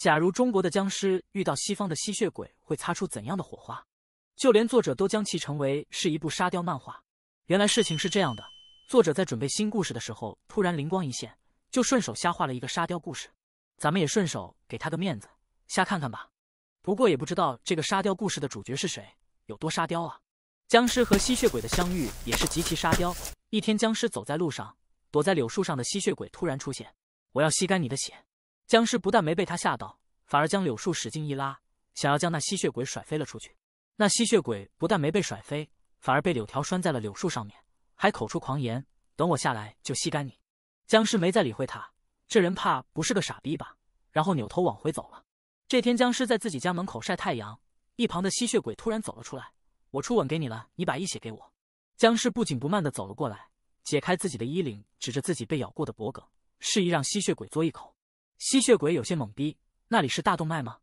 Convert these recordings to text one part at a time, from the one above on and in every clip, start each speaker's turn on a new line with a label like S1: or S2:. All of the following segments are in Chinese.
S1: 假如中国的僵尸遇到西方的吸血鬼，会擦出怎样的火花？就连作者都将其成为是一部沙雕漫画。原来事情是这样的，作者在准备新故事的时候，突然灵光一现，就顺手瞎画了一个沙雕故事。咱们也顺手给他个面子，瞎看看吧。不过也不知道这个沙雕故事的主角是谁，有多沙雕啊！僵尸和吸血鬼的相遇也是极其沙雕。一天，僵尸走在路上，躲在柳树上的吸血鬼突然出现：“我要吸干你的血。”僵尸不但没被他吓到，反而将柳树使劲一拉，想要将那吸血鬼甩飞了出去。那吸血鬼不但没被甩飞，反而被柳条拴在了柳树上面，还口出狂言：“等我下来就吸干你。”僵尸没再理会他，这人怕不是个傻逼吧？然后扭头往回走了。这天，僵尸在自己家门口晒太阳，一旁的吸血鬼突然走了出来：“我初吻给你了，你把一血给我。”僵尸不紧不慢的走了过来，解开自己的衣领，指着自己被咬过的脖颈，示意让吸血鬼嘬一口。吸血鬼有些懵逼，那里是大动脉吗？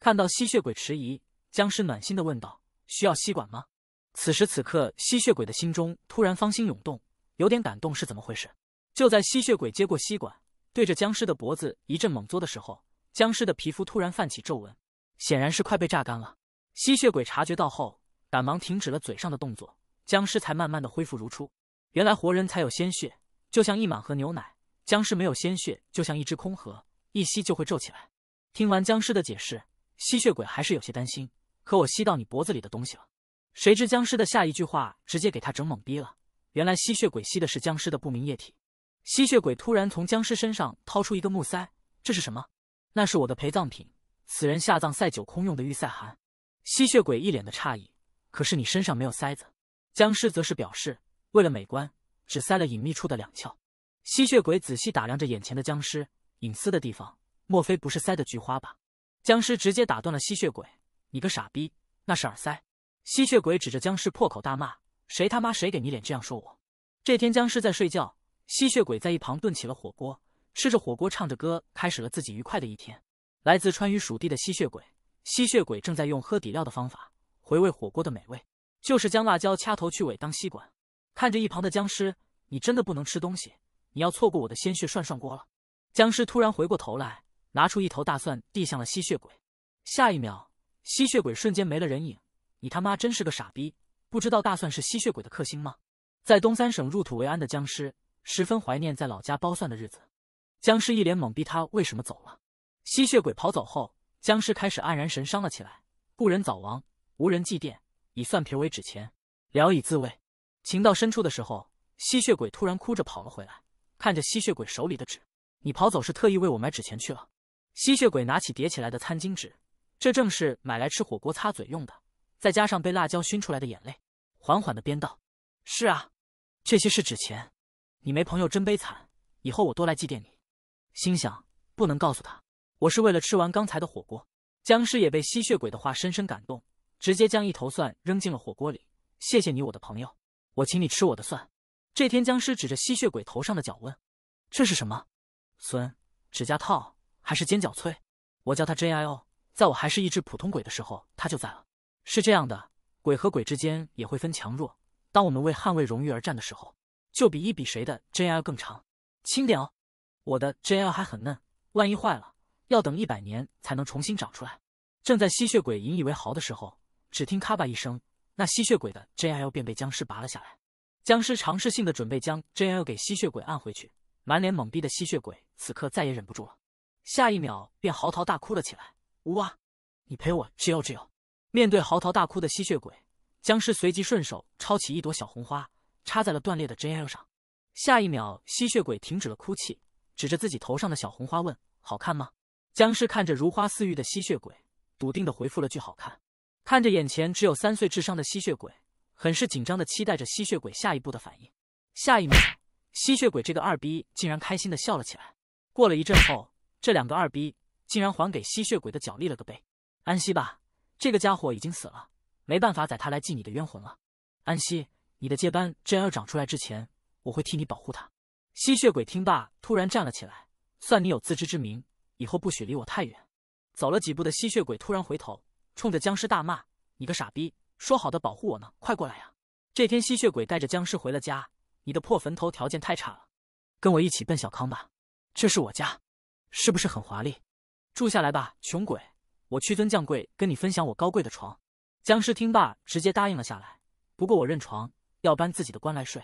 S1: 看到吸血鬼迟疑，僵尸暖心的问道：“需要吸管吗？”此时此刻，吸血鬼的心中突然芳心涌动，有点感动，是怎么回事？就在吸血鬼接过吸管，对着僵尸的脖子一阵猛嘬的时候，僵尸的皮肤突然泛起皱纹，显然是快被榨干了。吸血鬼察觉到后，赶忙停止了嘴上的动作，僵尸才慢慢的恢复如初。原来活人才有鲜血，就像一满盒牛奶；僵尸没有鲜血，就像一只空盒。一吸就会皱起来。听完僵尸的解释，吸血鬼还是有些担心。可我吸到你脖子里的东西了。谁知僵尸的下一句话直接给他整懵逼了。原来吸血鬼吸的是僵尸的不明液体。吸血鬼突然从僵尸身上掏出一个木塞，这是什么？那是我的陪葬品，死人下葬赛酒空用的玉塞函。吸血鬼一脸的诧异。可是你身上没有塞子。僵尸则是表示，为了美观，只塞了隐秘处的两窍。吸血鬼仔细打量着眼前的僵尸。隐私的地方，莫非不是塞的菊花吧？僵尸直接打断了吸血鬼：“你个傻逼，那是耳塞！”吸血鬼指着僵尸破口大骂：“谁他妈谁给你脸这样说我？”这天，僵尸在睡觉，吸血鬼在一旁炖起了火锅，吃着火锅唱着歌，开始了自己愉快的一天。来自川渝蜀地的吸血鬼，吸血鬼正在用喝底料的方法回味火锅的美味，就是将辣椒掐头去尾当吸管。看着一旁的僵尸，你真的不能吃东西，你要错过我的鲜血涮涮锅了。僵尸突然回过头来，拿出一头大蒜递向了吸血鬼。下一秒，吸血鬼瞬间没了人影。你他妈真是个傻逼，不知道大蒜是吸血鬼的克星吗？在东三省入土为安的僵尸十分怀念在老家剥蒜的日子。僵尸一脸懵逼，他为什么走了？吸血鬼跑走后，僵尸开始黯然神伤了起来。故人早亡，无人祭奠，以蒜皮为纸钱，聊以自慰。情到深处的时候，吸血鬼突然哭着跑了回来，看着吸血鬼手里的纸。你跑走是特意为我买纸钱去了？吸血鬼拿起叠起来的餐巾纸，这正是买来吃火锅擦嘴用的，再加上被辣椒熏出来的眼泪，缓缓地编道：“是啊，这些是纸钱。你没朋友真悲惨，以后我多来祭奠你。”心想不能告诉他，我是为了吃完刚才的火锅。僵尸也被吸血鬼的话深深感动，直接将一头蒜扔进了火锅里。谢谢你，我的朋友，我请你吃我的蒜。这天，僵尸指着吸血鬼头上的角问：“这是什么？”孙，指甲套还是尖角脆？我叫他 J O，在我还是一只普通鬼的时候，他就在了。是这样的，鬼和鬼之间也会分强弱。当我们为捍卫荣誉而战的时候，就比一比谁的 J O 更长。轻点哦，我的 J O 还很嫩，万一坏了，要等一百年才能重新长出来。正在吸血鬼引以为豪的时候，只听咔吧一声，那吸血鬼的 J O 便被僵尸拔了下来。僵尸尝试性的准备将 J O 给吸血鬼按回去，满脸懵逼的吸血鬼。此刻再也忍不住了，下一秒便嚎啕大哭了起来。哇，你陪我只有只有。面对嚎啕大哭的吸血鬼，僵尸随即顺手抄起一朵小红花，插在了断裂的 JL 上。下一秒，吸血鬼停止了哭泣，指着自己头上的小红花问：“好看吗？”僵尸看着如花似玉的吸血鬼，笃定的回复了句：“好看。”看着眼前只有三岁智商的吸血鬼，很是紧张的期待着吸血鬼下一步的反应。下一秒，吸血鬼这个二逼竟然开心的笑了起来。过了一阵后，这两个二逼竟然还给吸血鬼的脚立了个碑，安息吧，这个家伙已经死了，没办法宰他来祭你的冤魂了。安息，你的接班真儿要长出来之前，我会替你保护他。吸血鬼听罢，突然站了起来，算你有自知之明，以后不许离我太远。走了几步的吸血鬼突然回头，冲着僵尸大骂：“你个傻逼，说好的保护我呢？快过来呀！”这天，吸血鬼带着僵尸回了家，你的破坟头条件太差了，跟我一起奔小康吧。这是我家，是不是很华丽？住下来吧，穷鬼！我屈尊降贵跟你分享我高贵的床。僵尸听罢直接答应了下来。不过我认床，要搬自己的棺来睡。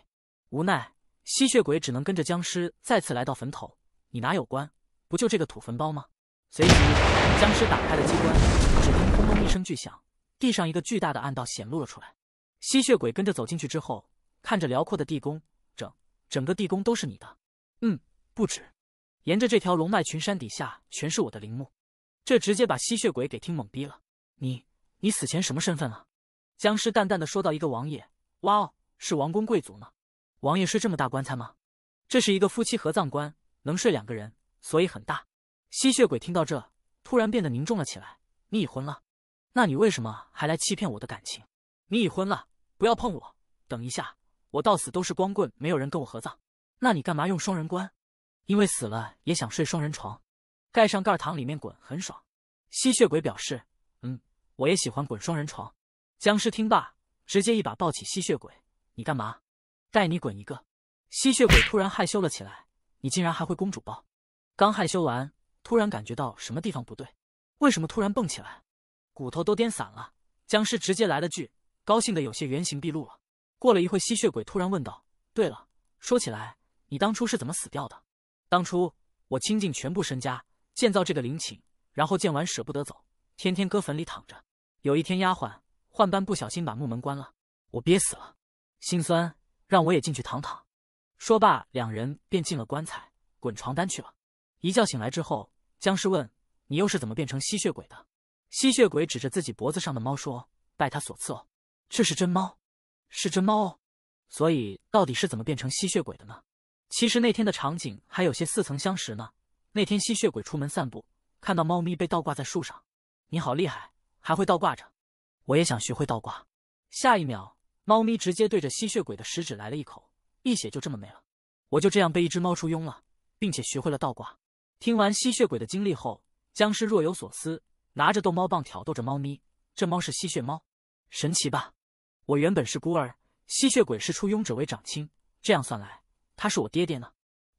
S1: 无奈吸血鬼只能跟着僵尸再次来到坟头。你哪有棺？不就这个土坟包吗？随即僵尸打开了机关，只听轰隆一声巨响，地上一个巨大的暗道显露了出来。吸血鬼跟着走进去之后，看着辽阔的地宫，整整个地宫都是你的。嗯，不止。沿着这条龙脉，群山底下全是我的陵墓，这直接把吸血鬼给听懵逼了。你，你死前什么身份啊？僵尸淡淡的说道：“一个王爷，哇哦，是王公贵族吗？王爷睡这么大棺材吗？这是一个夫妻合葬棺，能睡两个人，所以很大。”吸血鬼听到这，突然变得凝重了起来：“你已婚了，那你为什么还来欺骗我的感情？你已婚了，不要碰我！等一下，我到死都是光棍，没有人跟我合葬。那你干嘛用双人棺？”因为死了也想睡双人床，盖上盖儿躺里面滚很爽。吸血鬼表示：“嗯，我也喜欢滚双人床。”僵尸听罢，直接一把抱起吸血鬼：“你干嘛？带你滚一个！”吸血鬼突然害羞了起来：“你竟然还会公主抱！”刚害羞完，突然感觉到什么地方不对，为什么突然蹦起来，骨头都颠散了？僵尸直接来了句：“高兴的有些原形毕露了。”过了一会，吸血鬼突然问道：“对了，说起来，你当初是怎么死掉的？”当初我倾尽全部身家建造这个陵寝，然后建完舍不得走，天天搁坟里躺着。有一天丫鬟换班不小心把木门关了，我憋死了，心酸，让我也进去躺躺。说罢，两人便进了棺材，滚床单去了。一觉醒来之后，僵尸问：“你又是怎么变成吸血鬼的？”吸血鬼指着自己脖子上的猫说：“拜他所赐哦，这是真猫，是真猫哦。所以到底是怎么变成吸血鬼的呢？”其实那天的场景还有些似曾相识呢。那天吸血鬼出门散步，看到猫咪被倒挂在树上。你好厉害，还会倒挂着。我也想学会倒挂。下一秒，猫咪直接对着吸血鬼的食指来了一口，一血就这么没了。我就这样被一只猫出拥了，并且学会了倒挂。听完吸血鬼的经历后，僵尸若有所思，拿着逗猫棒挑逗着猫咪。这猫是吸血猫，神奇吧？我原本是孤儿，吸血鬼是出拥者为长亲，这样算来。他是我爹爹呢。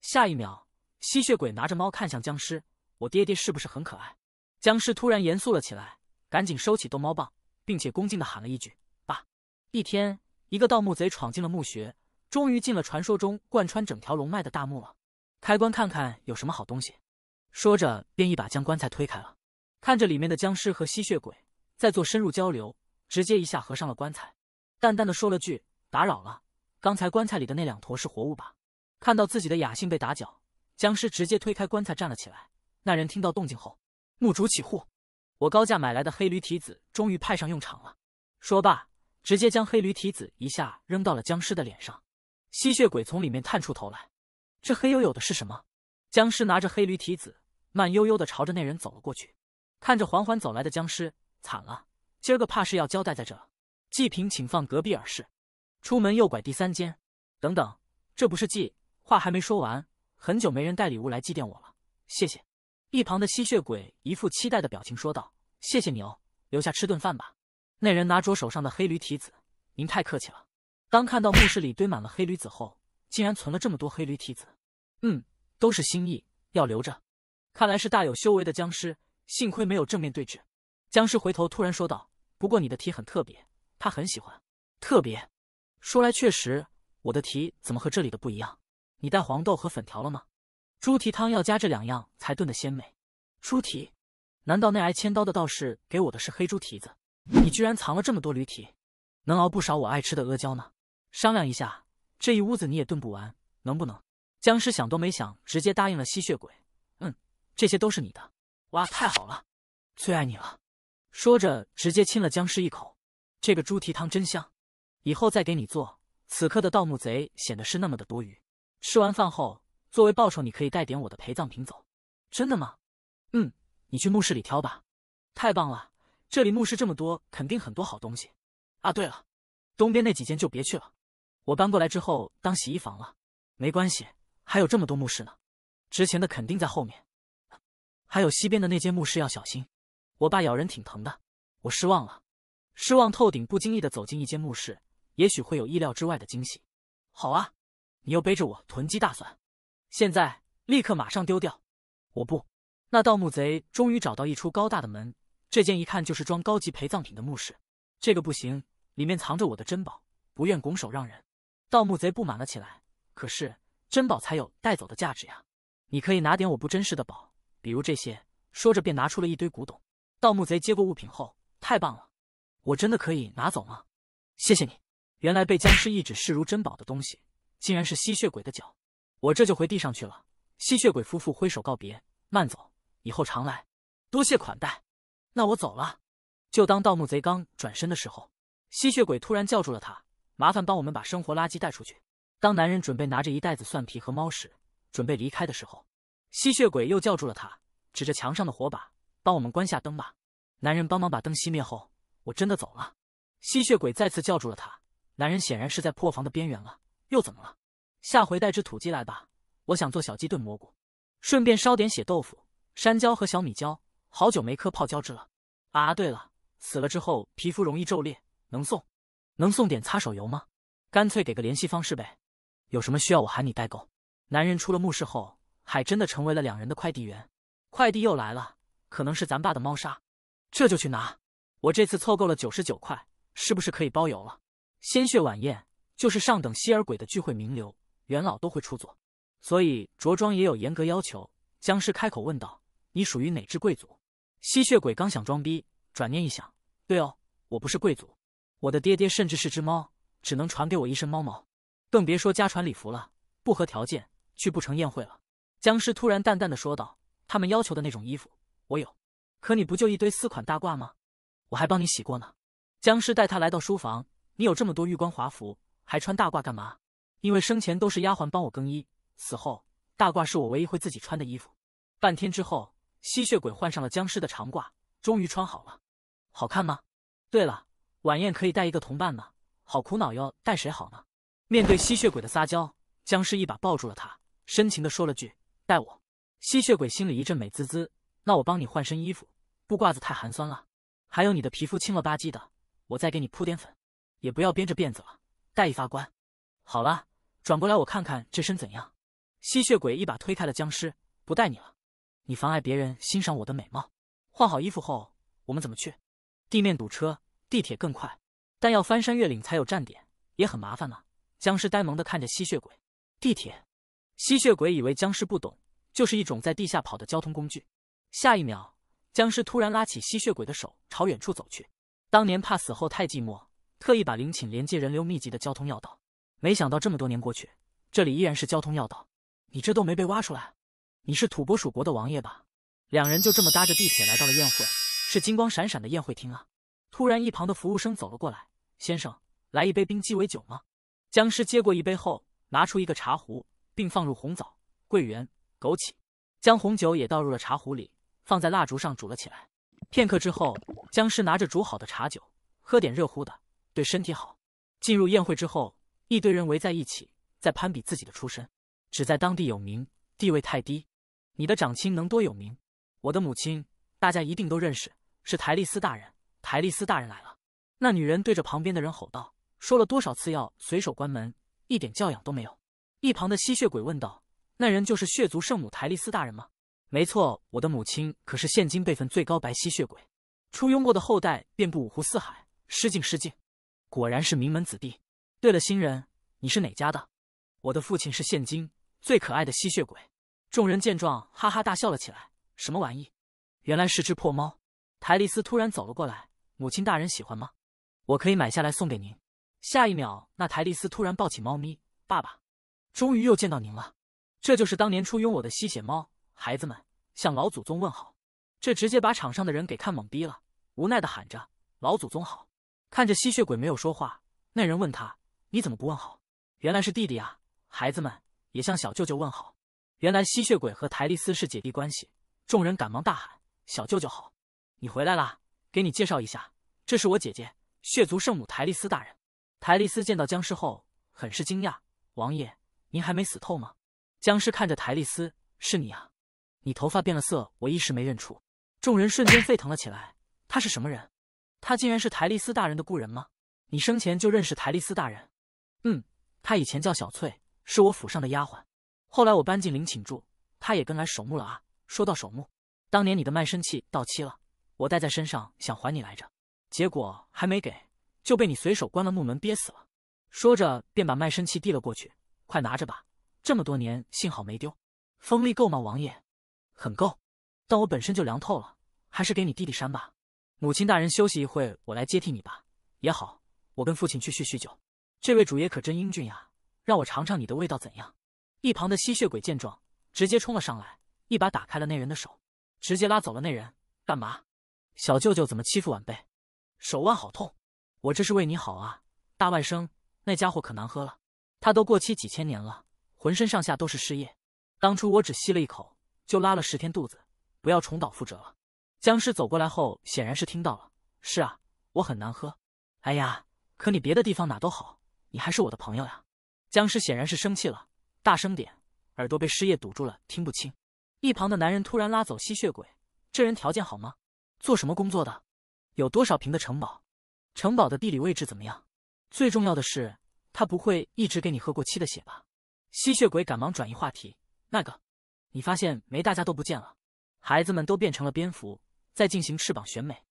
S1: 下一秒，吸血鬼拿着猫看向僵尸：“我爹爹是不是很可爱？”僵尸突然严肃了起来，赶紧收起逗猫棒，并且恭敬的喊了一句：“爸。”一天，一个盗墓贼闯进了墓穴，终于进了传说中贯穿整条龙脉的大墓了。开棺看看有什么好东西。说着便一把将棺材推开了，看着里面的僵尸和吸血鬼在做深入交流，直接一下合上了棺材，淡淡的说了句：“打扰了。”刚才棺材里的那两坨是活物吧？看到自己的雅兴被打搅，僵尸直接推开棺材站了起来。那人听到动静后，墓主起户，我高价买来的黑驴蹄子终于派上用场了。”说罢，直接将黑驴蹄子一下扔到了僵尸的脸上。吸血鬼从里面探出头来：“这黑黝黝的是什么？”僵尸拿着黑驴蹄子，慢悠悠的朝着那人走了过去。看着缓缓走来的僵尸，惨了，今儿个怕是要交代在这祭品请放隔壁耳室，出门右拐第三间。等等，这不是祭？话还没说完，很久没人带礼物来祭奠我了，谢谢。一旁的吸血鬼一副期待的表情说道：“谢谢你哦，留下吃顿饭吧。”那人拿着手上的黑驴蹄子：“您太客气了。”当看到墓室里堆满了黑驴子后，竟然存了这么多黑驴蹄子。嗯，都是心意，要留着。看来是大有修为的僵尸，幸亏没有正面对峙。僵尸回头突然说道：“不过你的蹄很特别，他很喜欢。”特别？说来确实，我的蹄怎么和这里的不一样？你带黄豆和粉条了吗？猪蹄汤要加这两样才炖得鲜美。猪蹄？难道那挨千刀的道士给我的是黑猪蹄子？你居然藏了这么多驴蹄，能熬不少我爱吃的阿胶呢。商量一下，这一屋子你也炖不完，能不能？僵尸想都没想，直接答应了吸血鬼。嗯，这些都是你的。哇，太好了，最爱你了。说着，直接亲了僵尸一口。这个猪蹄汤真香，以后再给你做。此刻的盗墓贼显得是那么的多余。吃完饭后，作为报酬，你可以带点我的陪葬品走。真的吗？嗯，你去墓室里挑吧。太棒了，这里墓室这么多，肯定很多好东西。啊，对了，东边那几间就别去了，我搬过来之后当洗衣房了。没关系，还有这么多墓室呢，值钱的肯定在后面。还有西边的那间墓室要小心，我爸咬人挺疼的。我失望了，失望透顶。不经意的走进一间墓室，也许会有意料之外的惊喜。好啊。你又背着我囤积大蒜，现在立刻马上丢掉！我不。那盗墓贼终于找到一出高大的门，这间一看就是装高级陪葬品的墓室。这个不行，里面藏着我的珍宝，不愿拱手让人。盗墓贼不满了起来。可是珍宝才有带走的价值呀！你可以拿点我不珍视的宝，比如这些。说着便拿出了一堆古董。盗墓贼接过物品后，太棒了！我真的可以拿走吗？谢谢你。原来被僵尸一指视如珍宝的东西。竟然是吸血鬼的脚，我这就回地上去了。吸血鬼夫妇挥手告别，慢走，以后常来，多谢款待。那我走了。就当盗墓贼刚转身的时候，吸血鬼突然叫住了他，麻烦帮我们把生活垃圾带出去。当男人准备拿着一袋子蒜皮和猫屎准备离开的时候，吸血鬼又叫住了他，指着墙上的火把，帮我们关下灯吧。男人帮忙把灯熄灭后，我真的走了。吸血鬼再次叫住了他，男人显然是在破防的边缘了。又怎么了？下回带只土鸡来吧，我想做小鸡炖蘑菇，顺便烧点血豆腐、山椒和小米椒。好久没嗑泡椒汁了啊！对了，死了之后皮肤容易皱裂，能送？能送点擦手油吗？干脆给个联系方式呗。有什么需要我喊你代购？男人出了墓室后，还真的成为了两人的快递员。快递又来了，可能是咱爸的猫砂，这就去拿。我这次凑够了九十九块，是不是可以包邮了？鲜血晚宴。就是上等吸尔鬼的聚会，名流元老都会出座，所以着装也有严格要求。僵尸开口问道：“你属于哪支贵族？”吸血鬼刚想装逼，转念一想：“对哦，我不是贵族，我的爹爹甚至是只猫，只能传给我一身猫毛，更别说家传礼服了，不合条件去不成宴会了。”僵尸突然淡淡的说道：“他们要求的那种衣服，我有，可你不就一堆丝款大褂吗？我还帮你洗过呢。”僵尸带他来到书房：“你有这么多玉冠华服？”还穿大褂干嘛？因为生前都是丫鬟帮我更衣，死后大褂是我唯一会自己穿的衣服。半天之后，吸血鬼换上了僵尸的长褂，终于穿好了。好看吗？对了，晚宴可以带一个同伴吗？好苦恼哟，带谁好呢？面对吸血鬼的撒娇，僵尸一把抱住了他，深情地说了句：“带我。”吸血鬼心里一阵美滋滋。那我帮你换身衣服，布褂子太寒酸了。还有你的皮肤青了吧唧的，我再给你铺点粉，也不要编着辫子了。戴一发冠，好了，转过来我看看这身怎样。吸血鬼一把推开了僵尸，不带你了，你妨碍别人欣赏我的美貌。换好衣服后，我们怎么去？地面堵车，地铁更快，但要翻山越岭才有站点，也很麻烦呢。僵尸呆萌的看着吸血鬼，地铁。吸血鬼以为僵尸不懂，就是一种在地下跑的交通工具。下一秒，僵尸突然拉起吸血鬼的手，朝远处走去。当年怕死后太寂寞。特意把陵寝连接人流密集的交通要道，没想到这么多年过去，这里依然是交通要道。你这都没被挖出来？你是土拨鼠国的王爷吧？两人就这么搭着地铁来到了宴会，是金光闪闪的宴会厅啊！突然，一旁的服务生走了过来：“先生，来一杯冰鸡尾酒吗？”僵尸接过一杯后，拿出一个茶壶，并放入红枣、桂圆、枸杞，将红酒也倒入了茶壶里，放在蜡烛上煮了起来。片刻之后，僵尸拿着煮好的茶酒，喝点热乎的。对身体好。进入宴会之后，一堆人围在一起，在攀比自己的出身。只在当地有名，地位太低。你的长亲能多有名？我的母亲，大家一定都认识，是台丽斯大人。台丽斯大人来了。那女人对着旁边的人吼道：“说了多少次要随手关门，一点教养都没有。”一旁的吸血鬼问道：“那人就是血族圣母台丽斯大人吗？”“没错，我的母亲可是现今辈分最高白吸血鬼，出拥过的后代遍布五湖四海。失敬失敬。”果然是名门子弟。对了，新人，你是哪家的？我的父亲是现今最可爱的吸血鬼。众人见状，哈哈大笑了起来。什么玩意？原来是只破猫！台丽丝突然走了过来，母亲大人喜欢吗？我可以买下来送给您。下一秒，那台丽丝突然抱起猫咪，爸爸，终于又见到您了。这就是当年初拥我的吸血猫。孩子们，向老祖宗问好。这直接把场上的人给看懵逼了，无奈的喊着：“老祖宗好。”看着吸血鬼没有说话，那人问他：“你怎么不问好？”原来是弟弟啊！孩子们也向小舅舅问好。原来吸血鬼和台丽丝是姐弟关系。众人赶忙大喊：“小舅舅好！你回来啦！给你介绍一下，这是我姐姐，血族圣母台丽丝大人。”台丽丝见到僵尸后，很是惊讶：“王爷，您还没死透吗？”僵尸看着台丽丝：“是你啊！你头发变了色，我一时没认出。”众人瞬间沸腾了起来：“他是什么人？”他竟然是台丽斯大人的故人吗？你生前就认识台丽斯大人？嗯，他以前叫小翠，是我府上的丫鬟。后来我搬进灵寝住，他也跟来守墓了啊。说到守墓，当年你的卖身契到期了，我带在身上想还你来着，结果还没给就被你随手关了木门憋死了。说着便把卖身契递了过去，快拿着吧，这么多年幸好没丢。锋利够吗，王爷？很够，但我本身就凉透了，还是给你弟弟扇吧。母亲大人休息一会，我来接替你吧。也好，我跟父亲去叙叙酒。这位主爷可真英俊呀，让我尝尝你的味道怎样？一旁的吸血鬼见状，直接冲了上来，一把打开了那人的手，直接拉走了那人。干嘛？小舅舅怎么欺负晚辈？手腕好痛，我这是为你好啊，大外甥。那家伙可难喝了，他都过期几千年了，浑身上下都是尸液。当初我只吸了一口，就拉了十天肚子，不要重蹈覆辙了。僵尸走过来后，显然是听到了。是啊，我很难喝。哎呀，可你别的地方哪都好，你还是我的朋友呀！僵尸显然是生气了，大声点，耳朵被失业堵住了，听不清。一旁的男人突然拉走吸血鬼。这人条件好吗？做什么工作的？有多少平的城堡？城堡的地理位置怎么样？最重要的是，他不会一直给你喝过期的血吧？吸血鬼赶忙转移话题。那个，你发现没？大家都不见了，孩子们都变成了蝙蝠。再进行翅膀选美，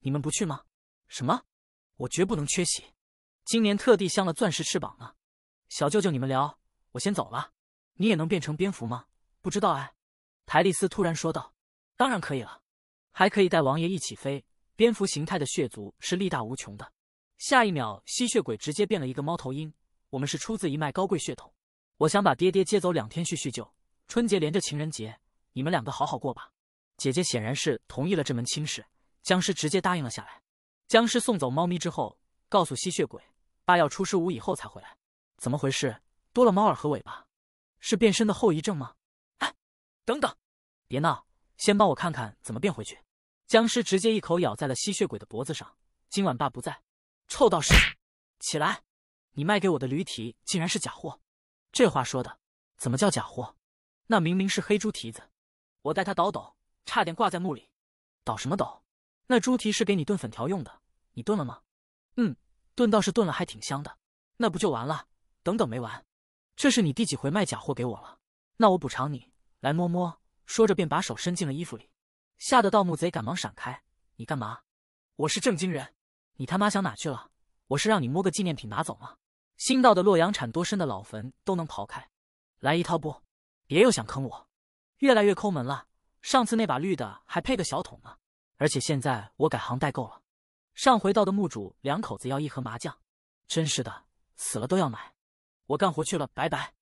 S1: 你们不去吗？什么？我绝不能缺席。今年特地镶了钻石翅膀呢。小舅舅，你们聊，我先走了。你也能变成蝙蝠吗？不知道哎。台丽丝突然说道：“当然可以了，还可以带王爷一起飞。蝙蝠形态的血族是力大无穷的。”下一秒，吸血鬼直接变了一个猫头鹰。我们是出自一脉高贵血统。我想把爹爹接走两天叙叙旧。春节连着情人节，你们两个好好过吧。姐姐显然是同意了这门亲事，僵尸直接答应了下来。僵尸送走猫咪之后，告诉吸血鬼：“爸要出师五以后才回来，怎么回事？多了猫耳和尾巴，是变身的后遗症吗？”哎，等等，别闹，先帮我看看怎么变回去。僵尸直接一口咬在了吸血鬼的脖子上。今晚爸不在，臭道士，起来！你卖给我的驴蹄竟然是假货？这话说的，怎么叫假货？那明明是黑猪蹄子，我带他倒斗。差点挂在墓里，倒什么倒？那猪蹄是给你炖粉条用的，你炖了吗？嗯，炖倒是炖了，还挺香的。那不就完了？等等，没完！这是你第几回卖假货给我了？那我补偿你，来摸摸。说着便把手伸进了衣服里，吓得盗墓贼赶忙闪开。你干嘛？我是正经人。你他妈想哪去了？我是让你摸个纪念品拿走吗？新到的洛阳铲多深的老坟都能刨开，来一套不？别又想坑我，越来越抠门了。上次那把绿的还配个小桶呢，而且现在我改行代购了。上回到的墓主两口子要一盒麻将，真是的，死了都要买。我干活去了，拜拜。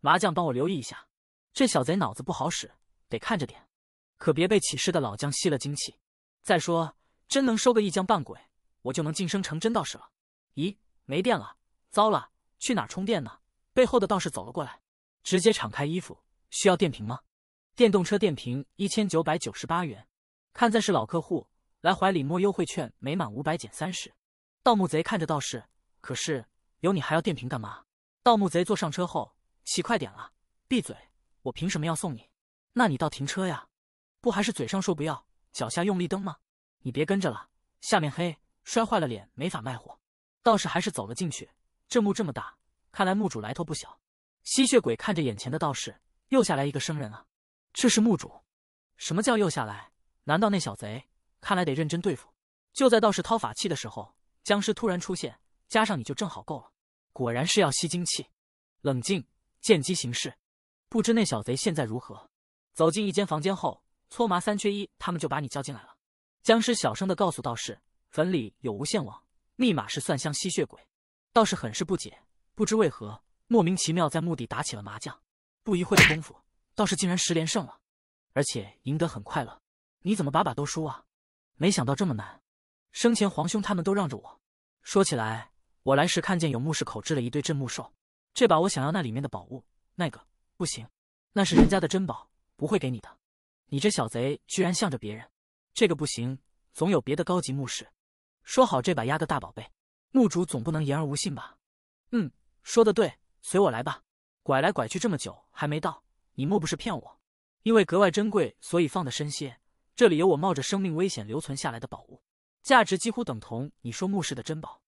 S1: 麻将帮我留意一下，这小贼脑子不好使，得看着点，可别被起事的老将吸了精气。再说，真能收个一将半鬼，我就能晋升成真道士了。咦，没电了，糟了，去哪充电呢？背后的道士走了过来，直接敞开衣服，需要电瓶吗？电动车电瓶一千九百九十八元，看在是老客户，来怀里摸优惠券，每满五百减三十。盗墓贼看着道士，可是有你还要电瓶干嘛？盗墓贼坐上车后，骑快点了，闭嘴，我凭什么要送你？那你倒停车呀，不还是嘴上说不要，脚下用力蹬吗？你别跟着了，下面黑，摔坏了脸没法卖货。道士还是走了进去，这墓这么大，看来墓主来头不小。吸血鬼看着眼前的道士，又下来一个生人啊。这是墓主，什么叫又下来？难道那小贼？看来得认真对付。就在道士掏法器的时候，僵尸突然出现，加上你就正好够了。果然是要吸精气，冷静，见机行事。不知那小贼现在如何？走进一间房间后，搓麻三缺一，他们就把你叫进来了。僵尸小声的告诉道士，坟里有无线网，密码是蒜香吸血鬼。道士很是不解，不知为何，莫名其妙在墓地打起了麻将。不一会的功夫。倒是竟然十连胜了，而且赢得很快乐。你怎么把把都输啊？没想到这么难。生前皇兄他们都让着我。说起来，我来时看见有墓室口置了一对镇墓兽，这把我想要那里面的宝物。那个不行，那是人家的珍宝，不会给你的。你这小贼居然向着别人，这个不行。总有别的高级墓室。说好这把压个大宝贝，墓主总不能言而无信吧？嗯，说的对，随我来吧。拐来拐去这么久还没到。你莫不是骗我？因为格外珍贵，所以放得深些。这里有我冒着生命危险留存下来的宝物，价值几乎等同你说墓室的珍宝。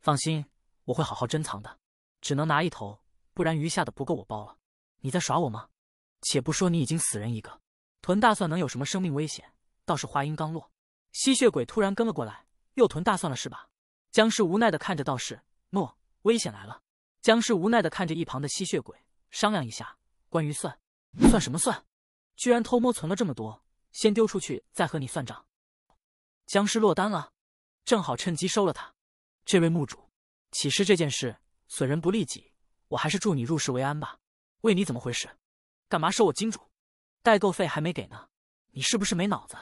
S1: 放心，我会好好珍藏的。只能拿一头，不然余下的不够我包了。你在耍我吗？且不说你已经死人一个，囤大蒜能有什么生命危险？倒是话音刚落，吸血鬼突然跟了过来，又囤大蒜了是吧？僵尸无奈的看着道士，诺，危险来了。僵尸无奈的看着一旁的吸血鬼，商量一下关于蒜。算什么算？居然偷摸存了这么多，先丢出去再和你算账。僵尸落单了，正好趁机收了他。这位墓主，起尸这件事损人不利己，我还是助你入室为安吧。喂，你怎么回事？干嘛收我金主？代购费还没给呢，你是不是没脑子？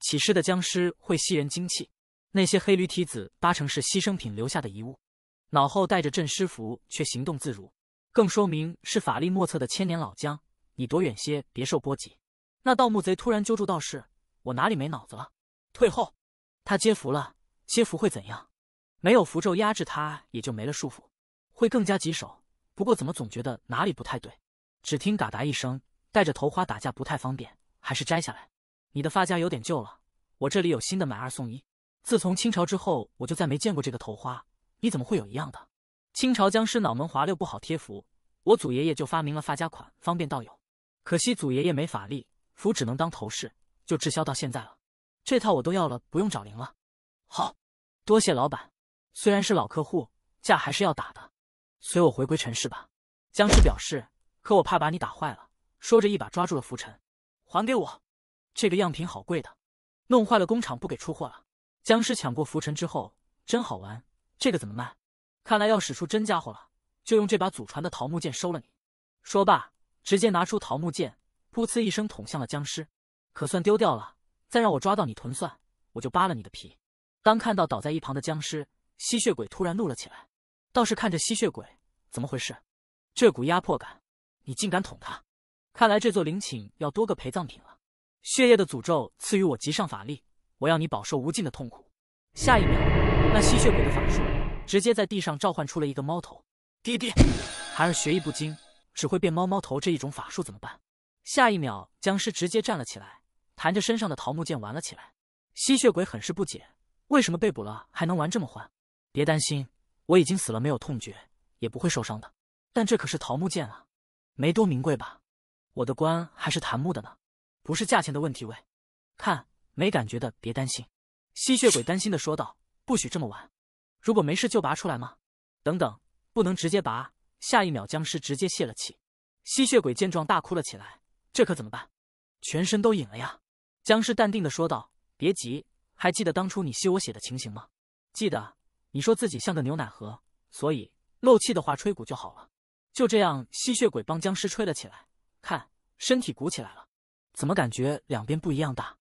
S1: 起尸的僵尸会吸人精气，那些黑驴蹄子八成是牺牲品留下的遗物，脑后带着镇尸符却行动自如，更说明是法力莫测的千年老僵。你躲远些，别受波及。那盗墓贼突然揪住道士：“我哪里没脑子了？退后！”他接符了，接符会怎样？没有符咒压制他，也就没了束缚，会更加棘手。不过，怎么总觉得哪里不太对？只听“嘎达”一声，戴着头花打架不太方便，还是摘下来。你的发夹有点旧了，我这里有新的，买二送一。自从清朝之后，我就再没见过这个头花，你怎么会有一样的？清朝僵尸脑门滑溜，不好贴符，我祖爷爷就发明了发夹款，方便道友。可惜祖爷爷没法力，符只能当头饰，就滞销到现在了。这套我都要了，不用找零了。好，多谢老板，虽然是老客户，价还是要打的。随我回归尘世吧。僵尸表示，可我怕把你打坏了。说着，一把抓住了浮尘，还给我。这个样品好贵的，弄坏了工厂不给出货了。僵尸抢过浮尘之后，真好玩。这个怎么卖？看来要使出真家伙了，就用这把祖传的桃木剑收了你。说罢。直接拿出桃木剑，噗呲一声捅向了僵尸，可算丢掉了。再让我抓到你囤算，我就扒了你的皮。当看到倒在一旁的僵尸，吸血鬼突然怒了起来。道士看着吸血鬼，怎么回事？这股压迫感，你竟敢捅他！看来这座陵寝要多个陪葬品了。血液的诅咒赐予我极上法力，我要你饱受无尽的痛苦。下一秒，那吸血鬼的法术直接在地上召唤出了一个猫头。爹爹，孩儿学艺不精。只会变猫猫头这一种法术怎么办？下一秒，僵尸直接站了起来，弹着身上的桃木剑玩了起来。吸血鬼很是不解，为什么被捕了还能玩这么欢？别担心，我已经死了，没有痛觉，也不会受伤的。但这可是桃木剑啊，没多名贵吧？我的棺还是檀木的呢，不是价钱的问题喂。看没感觉的，别担心。吸血鬼担心的说道：“不许这么玩，如果没事就拔出来吗？等等，不能直接拔。”下一秒，僵尸直接泄了气。吸血鬼见状大哭了起来，这可怎么办？全身都隐了呀！僵尸淡定的说道：“别急，还记得当初你吸我血的情形吗？记得，你说自己像个牛奶盒，所以漏气的话吹鼓就好了。”就这样，吸血鬼帮僵尸吹了起来，看身体鼓起来了，怎么感觉两边不一样大？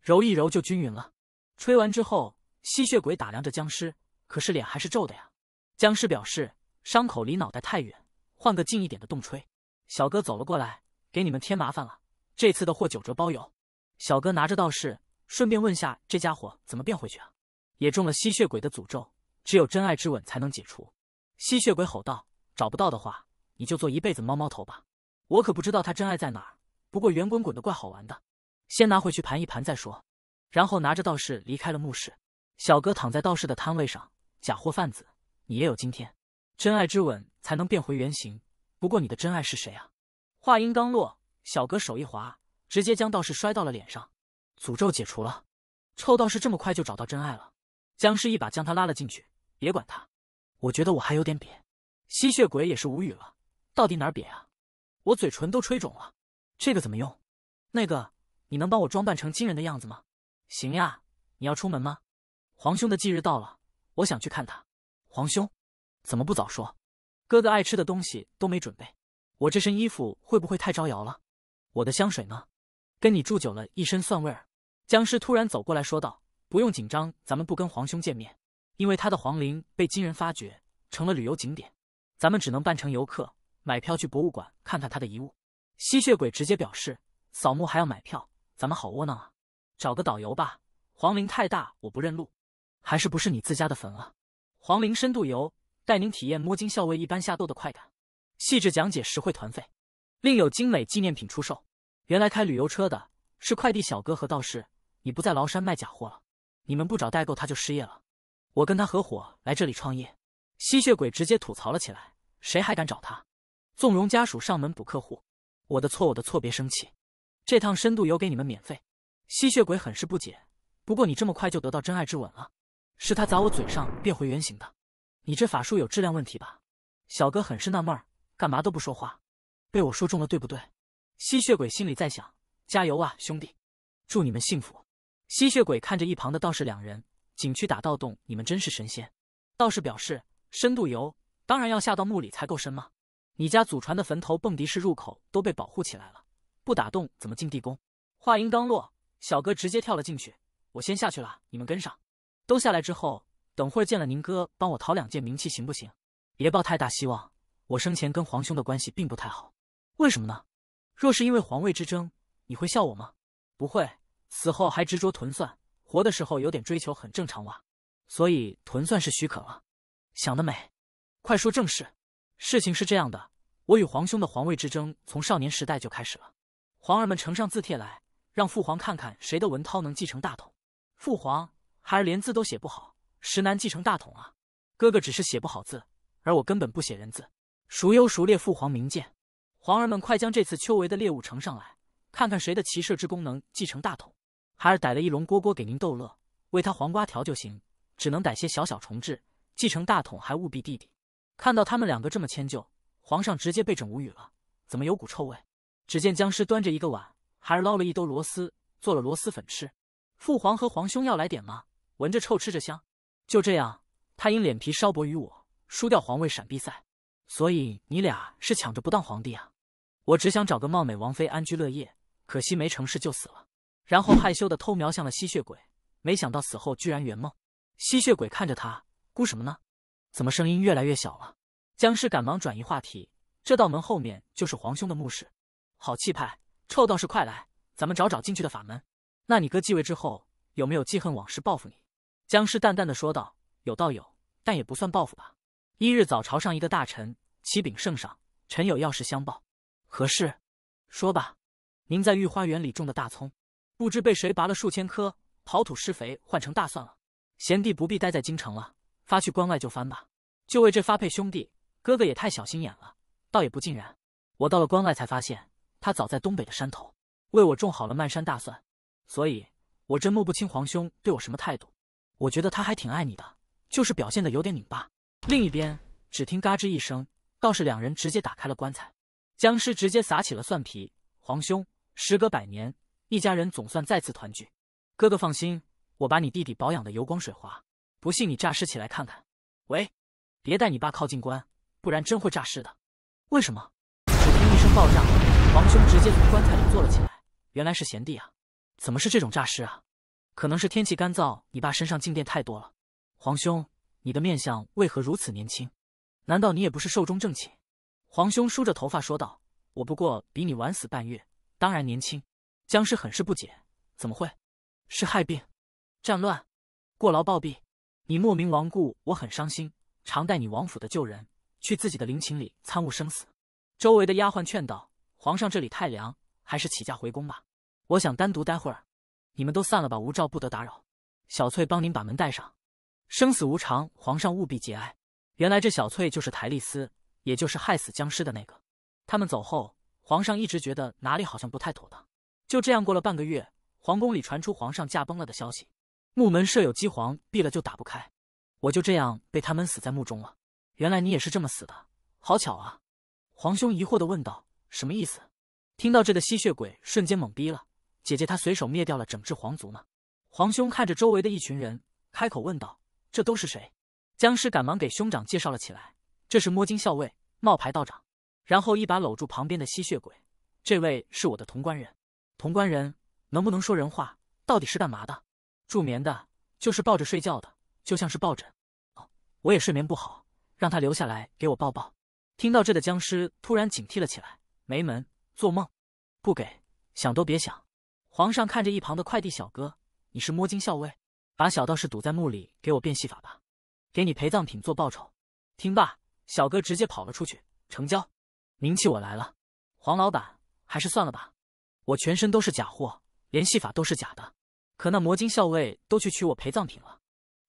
S1: 揉一揉就均匀了。吹完之后，吸血鬼打量着僵尸，可是脸还是皱的呀。僵尸表示。伤口离脑袋太远，换个近一点的洞吹。小哥走了过来，给你们添麻烦了。这次的货九折包邮。小哥拿着道士，顺便问下这家伙怎么变回去啊？也中了吸血鬼的诅咒，只有真爱之吻才能解除。吸血鬼吼道：“找不到的话，你就做一辈子猫猫头吧！我可不知道他真爱在哪儿，不过圆滚滚的怪好玩的，先拿回去盘一盘再说。”然后拿着道士离开了墓室。小哥躺在道士的摊位上：“假货贩子，你也有今天！”真爱之吻才能变回原形。不过你的真爱是谁啊？话音刚落，小哥手一滑，直接将道士摔到了脸上。诅咒解除了，臭道士这么快就找到真爱了。僵尸一把将他拉了进去，别管他。我觉得我还有点瘪。吸血鬼也是无语了，到底哪儿瘪啊？我嘴唇都吹肿了。这个怎么用？那个，你能帮我装扮成惊人的样子吗？行呀，你要出门吗？皇兄的忌日到了，我想去看他。皇兄。怎么不早说？哥哥爱吃的东西都没准备，我这身衣服会不会太招摇了？我的香水呢？跟你住久了，一身蒜味儿。僵尸突然走过来说道：“不用紧张，咱们不跟皇兄见面，因为他的皇陵被金人发掘，成了旅游景点，咱们只能扮成游客，买票去博物馆看看他的遗物。”吸血鬼直接表示：“扫墓还要买票，咱们好窝囊啊！找个导游吧，皇陵太大，我不认路。还是不是你自家的坟了？皇陵深度游。”带您体验摸金校尉一般下豆的快感，细致讲解实惠团费，另有精美纪念品出售。原来开旅游车的是快递小哥和道士，你不在崂山卖假货了？你们不找代购他就失业了。我跟他合伙来这里创业。吸血鬼直接吐槽了起来：“谁还敢找他？纵容家属上门补客户？”我的错，我的错，别生气。这趟深度游给你们免费。吸血鬼很是不解。不过你这么快就得到真爱之吻了？是他砸我嘴上变回原形的。你这法术有质量问题吧？小哥很是纳闷儿，干嘛都不说话，被我说中了对不对？吸血鬼心里在想：加油啊，兄弟，祝你们幸福。吸血鬼看着一旁的道士两人，景区打盗洞，你们真是神仙。道士表示：深度游，当然要下到墓里才够深吗？你家祖传的坟头蹦迪式入口都被保护起来了，不打洞怎么进地宫？话音刚落，小哥直接跳了进去，我先下去了，你们跟上。都下来之后。等会儿见了宁哥，帮我讨两件名器行不行？别抱太大希望，我生前跟皇兄的关系并不太好。为什么呢？若是因为皇位之争，你会笑我吗？不会，死后还执着屯算，活的时候有点追求很正常哇。所以屯算是许可了？想得美！快说正事。事情是这样的，我与皇兄的皇位之争从少年时代就开始了。皇儿们呈上字帖来，让父皇看看谁的文韬能继承大统。父皇，孩儿连字都写不好。实难继承大统啊！哥哥只是写不好字，而我根本不写人字。孰优孰劣，父皇明鉴。皇儿们，快将这次秋围的猎物呈上来，看看谁的骑射之功能继承大统。孩儿逮了一笼蝈蝈给您逗乐，喂他黄瓜条就行，只能逮些小小虫豸。继承大统还务必弟弟。看到他们两个这么迁就，皇上直接被整无语了，怎么有股臭味？只见僵尸端着一个碗，孩儿捞了一兜螺丝，做了螺丝粉吃。父皇和皇兄要来点吗？闻着臭，吃着香。就这样，他因脸皮稍薄于我，输掉皇位闪避赛。所以你俩是抢着不当皇帝啊？我只想找个貌美王妃安居乐业，可惜没成事就死了。然后害羞的偷瞄向了吸血鬼，没想到死后居然圆梦。吸血鬼看着他，哭什么呢？怎么声音越来越小了？僵尸赶忙转移话题，这道门后面就是皇兄的墓室，好气派！臭道士快来，咱们找找进去的法门。那你哥继位之后有没有记恨往事报复你？僵尸淡淡的说道：“有道有，但也不算报复吧。”一日早朝上，一个大臣启禀圣上：“臣有要事相报。何事？说吧。您在御花园里种的大葱，不知被谁拔了数千颗，刨土施肥换成大蒜了。贤弟不必待在京城了，发去关外就翻吧。就为这发配兄弟，哥哥也太小心眼了。倒也不尽然，我到了关外才发现，他早在东北的山头为我种好了漫山大蒜，所以，我真摸不清皇兄对我什么态度。”我觉得他还挺爱你的，就是表现的有点拧巴。另一边，只听嘎吱一声，倒是两人直接打开了棺材，僵尸直接撒起了蒜皮。皇兄，时隔百年，一家人总算再次团聚。哥哥放心，我把你弟弟保养的油光水滑，不信你诈尸起来看看。喂，别带你爸靠近棺，不然真会诈尸的。为什么？只听一声爆炸，皇兄直接从棺材里坐了起来。原来是贤弟啊，怎么是这种诈尸啊？可能是天气干燥，你爸身上静电太多了。皇兄，你的面相为何如此年轻？难道你也不是寿终正寝？皇兄梳着头发说道：“我不过比你晚死半月，当然年轻。”僵尸很是不解：“怎么会？是害病、战乱、过劳暴毙？你莫名亡故，我很伤心，常带你王府的旧人去自己的陵寝里参悟生死。”周围的丫鬟劝道：“皇上这里太凉，还是起驾回宫吧。我想单独待会儿。”你们都散了，吧。无照不得打扰。小翠，帮您把门带上。生死无常，皇上务必节哀。原来这小翠就是台丽丝，也就是害死僵尸的那个。他们走后，皇上一直觉得哪里好像不太妥当。就这样过了半个月，皇宫里传出皇上驾崩了的消息。墓门设有机簧，闭了就打不开。我就这样被他闷死在墓中了。原来你也是这么死的，好巧啊！皇兄疑惑的问道：“什么意思？”听到这的吸血鬼瞬间懵逼了。姐姐，她随手灭掉了整治皇族呢。皇兄看着周围的一群人，开口问道：“这都是谁？”僵尸赶忙给兄长介绍了起来：“这是摸金校尉，冒牌道长。”然后一把搂住旁边的吸血鬼：“这位是我的潼关人。潼关人能不能说人话？到底是干嘛的？助眠的，就是抱着睡觉的，就像是抱枕。哦，我也睡眠不好，让他留下来给我抱抱。”听到这的僵尸突然警惕了起来：“没门，做梦！不给，想都别想。”皇上看着一旁的快递小哥：“你是摸金校尉，把小道士堵在墓里，给我变戏法吧，给你陪葬品做报酬。”听罢，小哥直接跑了出去。成交，名气我来了。黄老板，还是算了吧，我全身都是假货，连戏法都是假的。可那摸金校尉都去取我陪葬品了。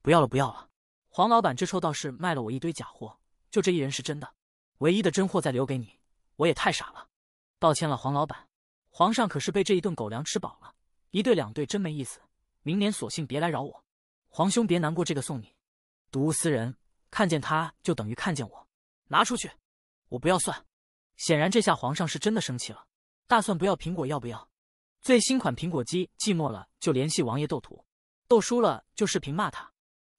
S1: 不要了，不要了。黄老板，这臭道士卖了我一堆假货，就这一人是真的，唯一的真货再留给你。我也太傻了，抱歉了，黄老板。皇上可是被这一顿狗粮吃饱了，一对两对真没意思，明年索性别来扰我。皇兄别难过，这个送你。睹物思人，看见他就等于看见我。拿出去，我不要算。显然这下皇上是真的生气了。大蒜不要，苹果要不要？最新款苹果机，寂寞了就联系王爷斗图，斗输了就视频骂他。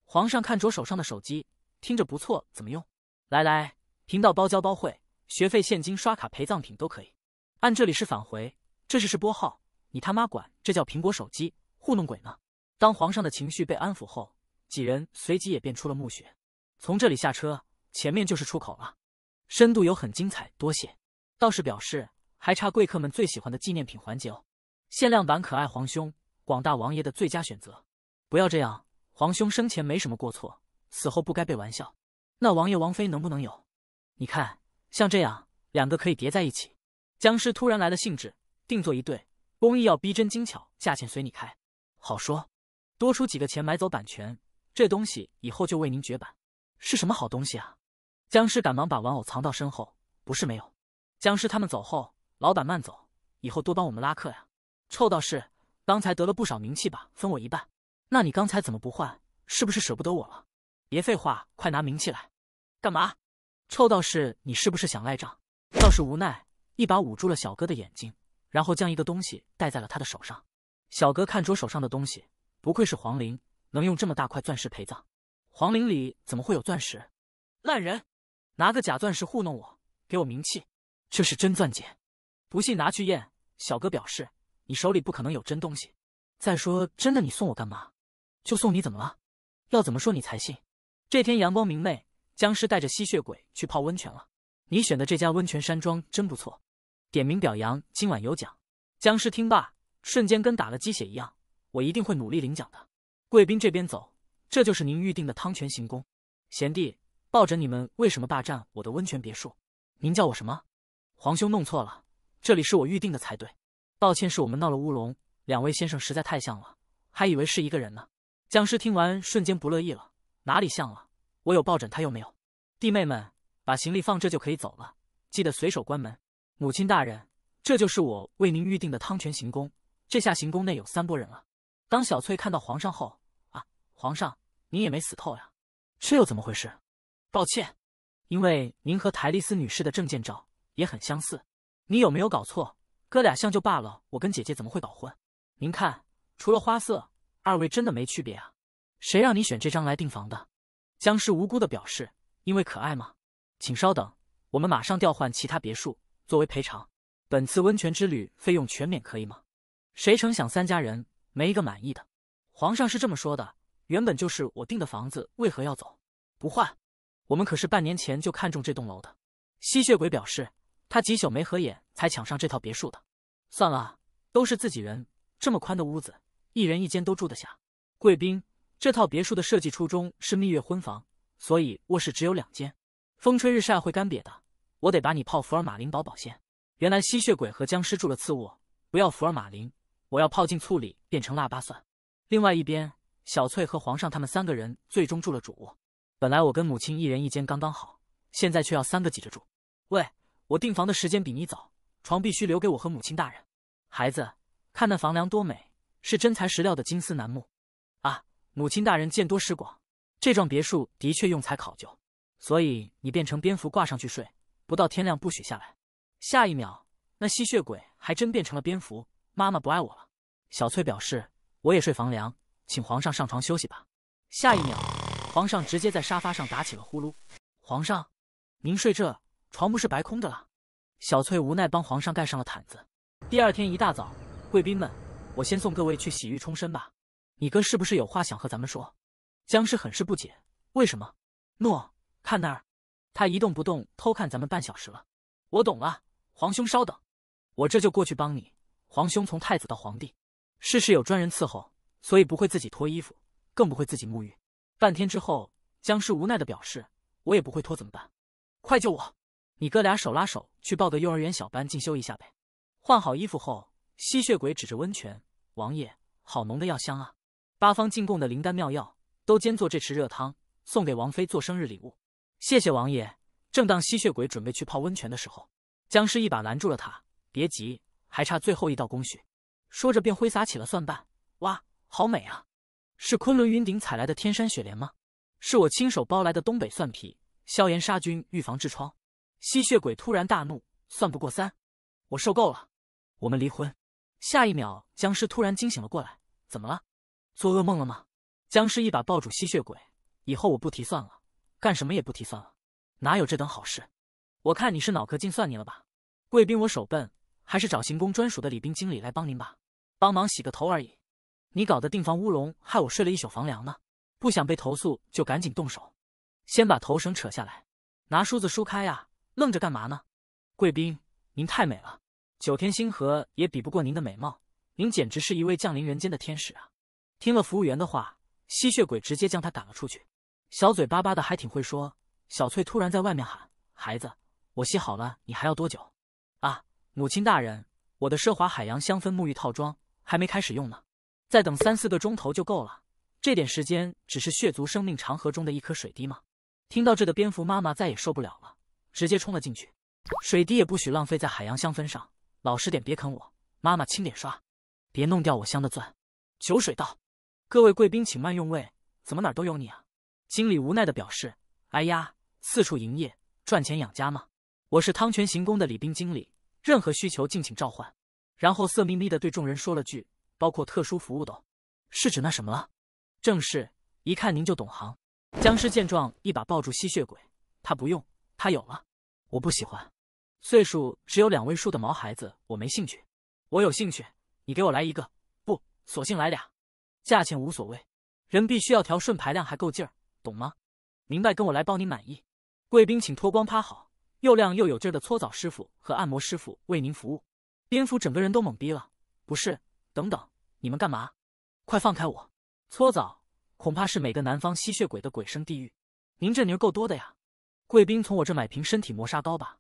S1: 皇上看着手上的手机，听着不错，怎么用？来来，频道包教包会，学费现金刷卡陪葬品都可以。按这里是返回。这是是拨号，你他妈管这叫苹果手机？糊弄鬼呢！当皇上的情绪被安抚后，几人随即也便出了墓穴，从这里下车，前面就是出口了。深度游很精彩，多谢。道士表示还差贵客们最喜欢的纪念品环节哦，限量版可爱皇兄，广大王爷的最佳选择。不要这样，皇兄生前没什么过错，死后不该被玩笑。那王爷王妃能不能有？你看，像这样两个可以叠在一起。僵尸突然来了兴致。定做一对，工艺要逼真精巧，价钱随你开。好说，多出几个钱买走版权，这东西以后就为您绝版。是什么好东西啊？僵尸赶忙把玩偶藏到身后。不是没有，僵尸他们走后，老板慢走，以后多帮我们拉客呀。臭道士，刚才得了不少名气吧？分我一半。那你刚才怎么不换？是不是舍不得我了？别废话，快拿名气来。干嘛？臭道士，你是不是想赖账？道士无奈，一把捂住了小哥的眼睛。然后将一个东西戴在了他的手上。小哥看着手上的东西，不愧是黄陵，能用这么大块钻石陪葬。黄陵里怎么会有钻石？烂人，拿个假钻石糊弄我，给我名气。这是真钻戒，不信拿去验。小哥表示，你手里不可能有真东西。再说真的，你送我干嘛？就送你，怎么了？要怎么说你才信？这天阳光明媚，僵尸带着吸血鬼去泡温泉了。你选的这家温泉山庄真不错。点名表扬，今晚有奖。僵尸听罢，瞬间跟打了鸡血一样，我一定会努力领奖的。贵宾这边走，这就是您预定的汤泉行宫。贤弟，抱枕你们为什么霸占我的温泉别墅？您叫我什么？皇兄弄错了，这里是我预定的才对。抱歉，是我们闹了乌龙。两位先生实在太像了，还以为是一个人呢。僵尸听完，瞬间不乐意了，哪里像了？我有抱枕，他又没有。弟妹们，把行李放这就可以走了，记得随手关门。母亲大人，这就是我为您预定的汤泉行宫。这下行宫内有三拨人了。当小翠看到皇上后，啊，皇上，您也没死透呀？这又怎么回事？抱歉，因为您和台丽斯女士的证件照也很相似。你有没有搞错？哥俩像就罢了，我跟姐姐怎么会搞混？您看，除了花色，二位真的没区别啊。谁让你选这张来订房的？僵尸无辜的表示，因为可爱吗？请稍等，我们马上调换其他别墅。作为赔偿，本次温泉之旅费用全免可以吗？谁成想三家人没一个满意的。皇上是这么说的，原本就是我订的房子，为何要走？不换，我们可是半年前就看中这栋楼的。吸血鬼表示，他几宿没合眼才抢上这套别墅的。算了，都是自己人，这么宽的屋子，一人一间都住得下。贵宾，这套别墅的设计初衷是蜜月婚房，所以卧室只有两间，风吹日晒会干瘪的。我得把你泡福尔马林保保鲜。原来吸血鬼和僵尸住了次卧，不要福尔马林，我要泡进醋里变成腊八蒜。另外一边，小翠和皇上他们三个人最终住了主卧。本来我跟母亲一人一间刚刚好，现在却要三个挤着住。喂，我订房的时间比你早，床必须留给我和母亲大人。孩子，看那房梁多美，是真材实料的金丝楠木啊！母亲大人见多识广，这幢别墅的确用材考究，所以你变成蝙蝠挂上去睡。不到天亮不许下来。下一秒，那吸血鬼还真变成了蝙蝠。妈妈不爱我了。小翠表示，我也睡房梁，请皇上上床休息吧。下一秒，皇上直接在沙发上打起了呼噜。皇上，您睡这床不是白空着了？小翠无奈帮皇上盖上了毯子。第二天一大早，贵宾们，我先送各位去洗浴冲身吧。你哥是不是有话想和咱们说？僵尸很是不解，为什么？诺，看那儿。他一动不动偷看咱们半小时了，我懂了。皇兄稍等，我这就过去帮你。皇兄从太子到皇帝，事事有专人伺候，所以不会自己脱衣服，更不会自己沐浴。半天之后，僵尸无奈的表示：“我也不会脱，怎么办？快救我！”你哥俩手拉手去报个幼儿园小班进修一下呗。换好衣服后，吸血鬼指着温泉：“王爷，好浓的药香啊！八方进贡的灵丹妙药都兼做这池热汤，送给王妃做生日礼物。”谢谢王爷。正当吸血鬼准备去泡温泉的时候，僵尸一把拦住了他：“别急，还差最后一道工序。”说着便挥洒起了蒜瓣。哇，好美啊！是昆仑云顶采来的天山雪莲吗？是我亲手剥来的东北蒜皮，消炎杀菌，预防痔疮。吸血鬼突然大怒：“算不过三，我受够了，我们离婚！”下一秒，僵尸突然惊醒了过来：“怎么了？做噩梦了吗？”僵尸一把抱住吸血鬼：“以后我不提算了。”干什么也不提算了，哪有这等好事？我看你是脑壳进算你了吧！贵宾，我手笨，还是找行宫专属的礼宾经理来帮您吧，帮忙洗个头而已。你搞的订房乌龙，害我睡了一宿房梁呢。不想被投诉，就赶紧动手，先把头绳扯下来，拿梳子梳开呀！愣着干嘛呢？贵宾，您太美了，九天星河也比不过您的美貌，您简直是一位降临人间的天使啊！听了服务员的话，吸血鬼直接将他赶了出去。小嘴巴巴的还挺会说。小翠突然在外面喊：“孩子，我洗好了，你还要多久？”啊，母亲大人，我的奢华海洋香氛沐浴套装还没开始用呢，再等三四个钟头就够了。这点时间只是血族生命长河中的一颗水滴吗？听到这的蝙蝠妈妈再也受不了了，直接冲了进去。水滴也不许浪费在海洋香氛上，老实点，别啃我。妈妈轻点刷，别弄掉我镶的钻。酒水道，各位贵宾请慢用位。怎么哪儿都有你啊？经理无奈的表示：“哎呀，四处营业赚钱养家吗？我是汤泉行宫的礼宾经理，任何需求敬请召唤。”然后色眯眯的对众人说了句：“包括特殊服务的，是指那什么了？”“正是。”一看您就懂行。僵尸见状，一把抱住吸血鬼：“他不用，他有了。”“我不喜欢，岁数只有两位数的毛孩子，我没兴趣。我有兴趣，你给我来一个，不，索性来俩，价钱无所谓，人必须要调顺排量，还够劲儿。”懂吗？明白，跟我来，包您满意。贵宾，请脱光趴好，又亮又有劲儿的搓澡师傅和按摩师傅为您服务。蝙蝠整个人都懵逼了，不是？等等，你们干嘛？快放开我！搓澡恐怕是每个南方吸血鬼的鬼生地狱。您这泥儿够多的呀！贵宾从我这买瓶身体磨砂膏吧，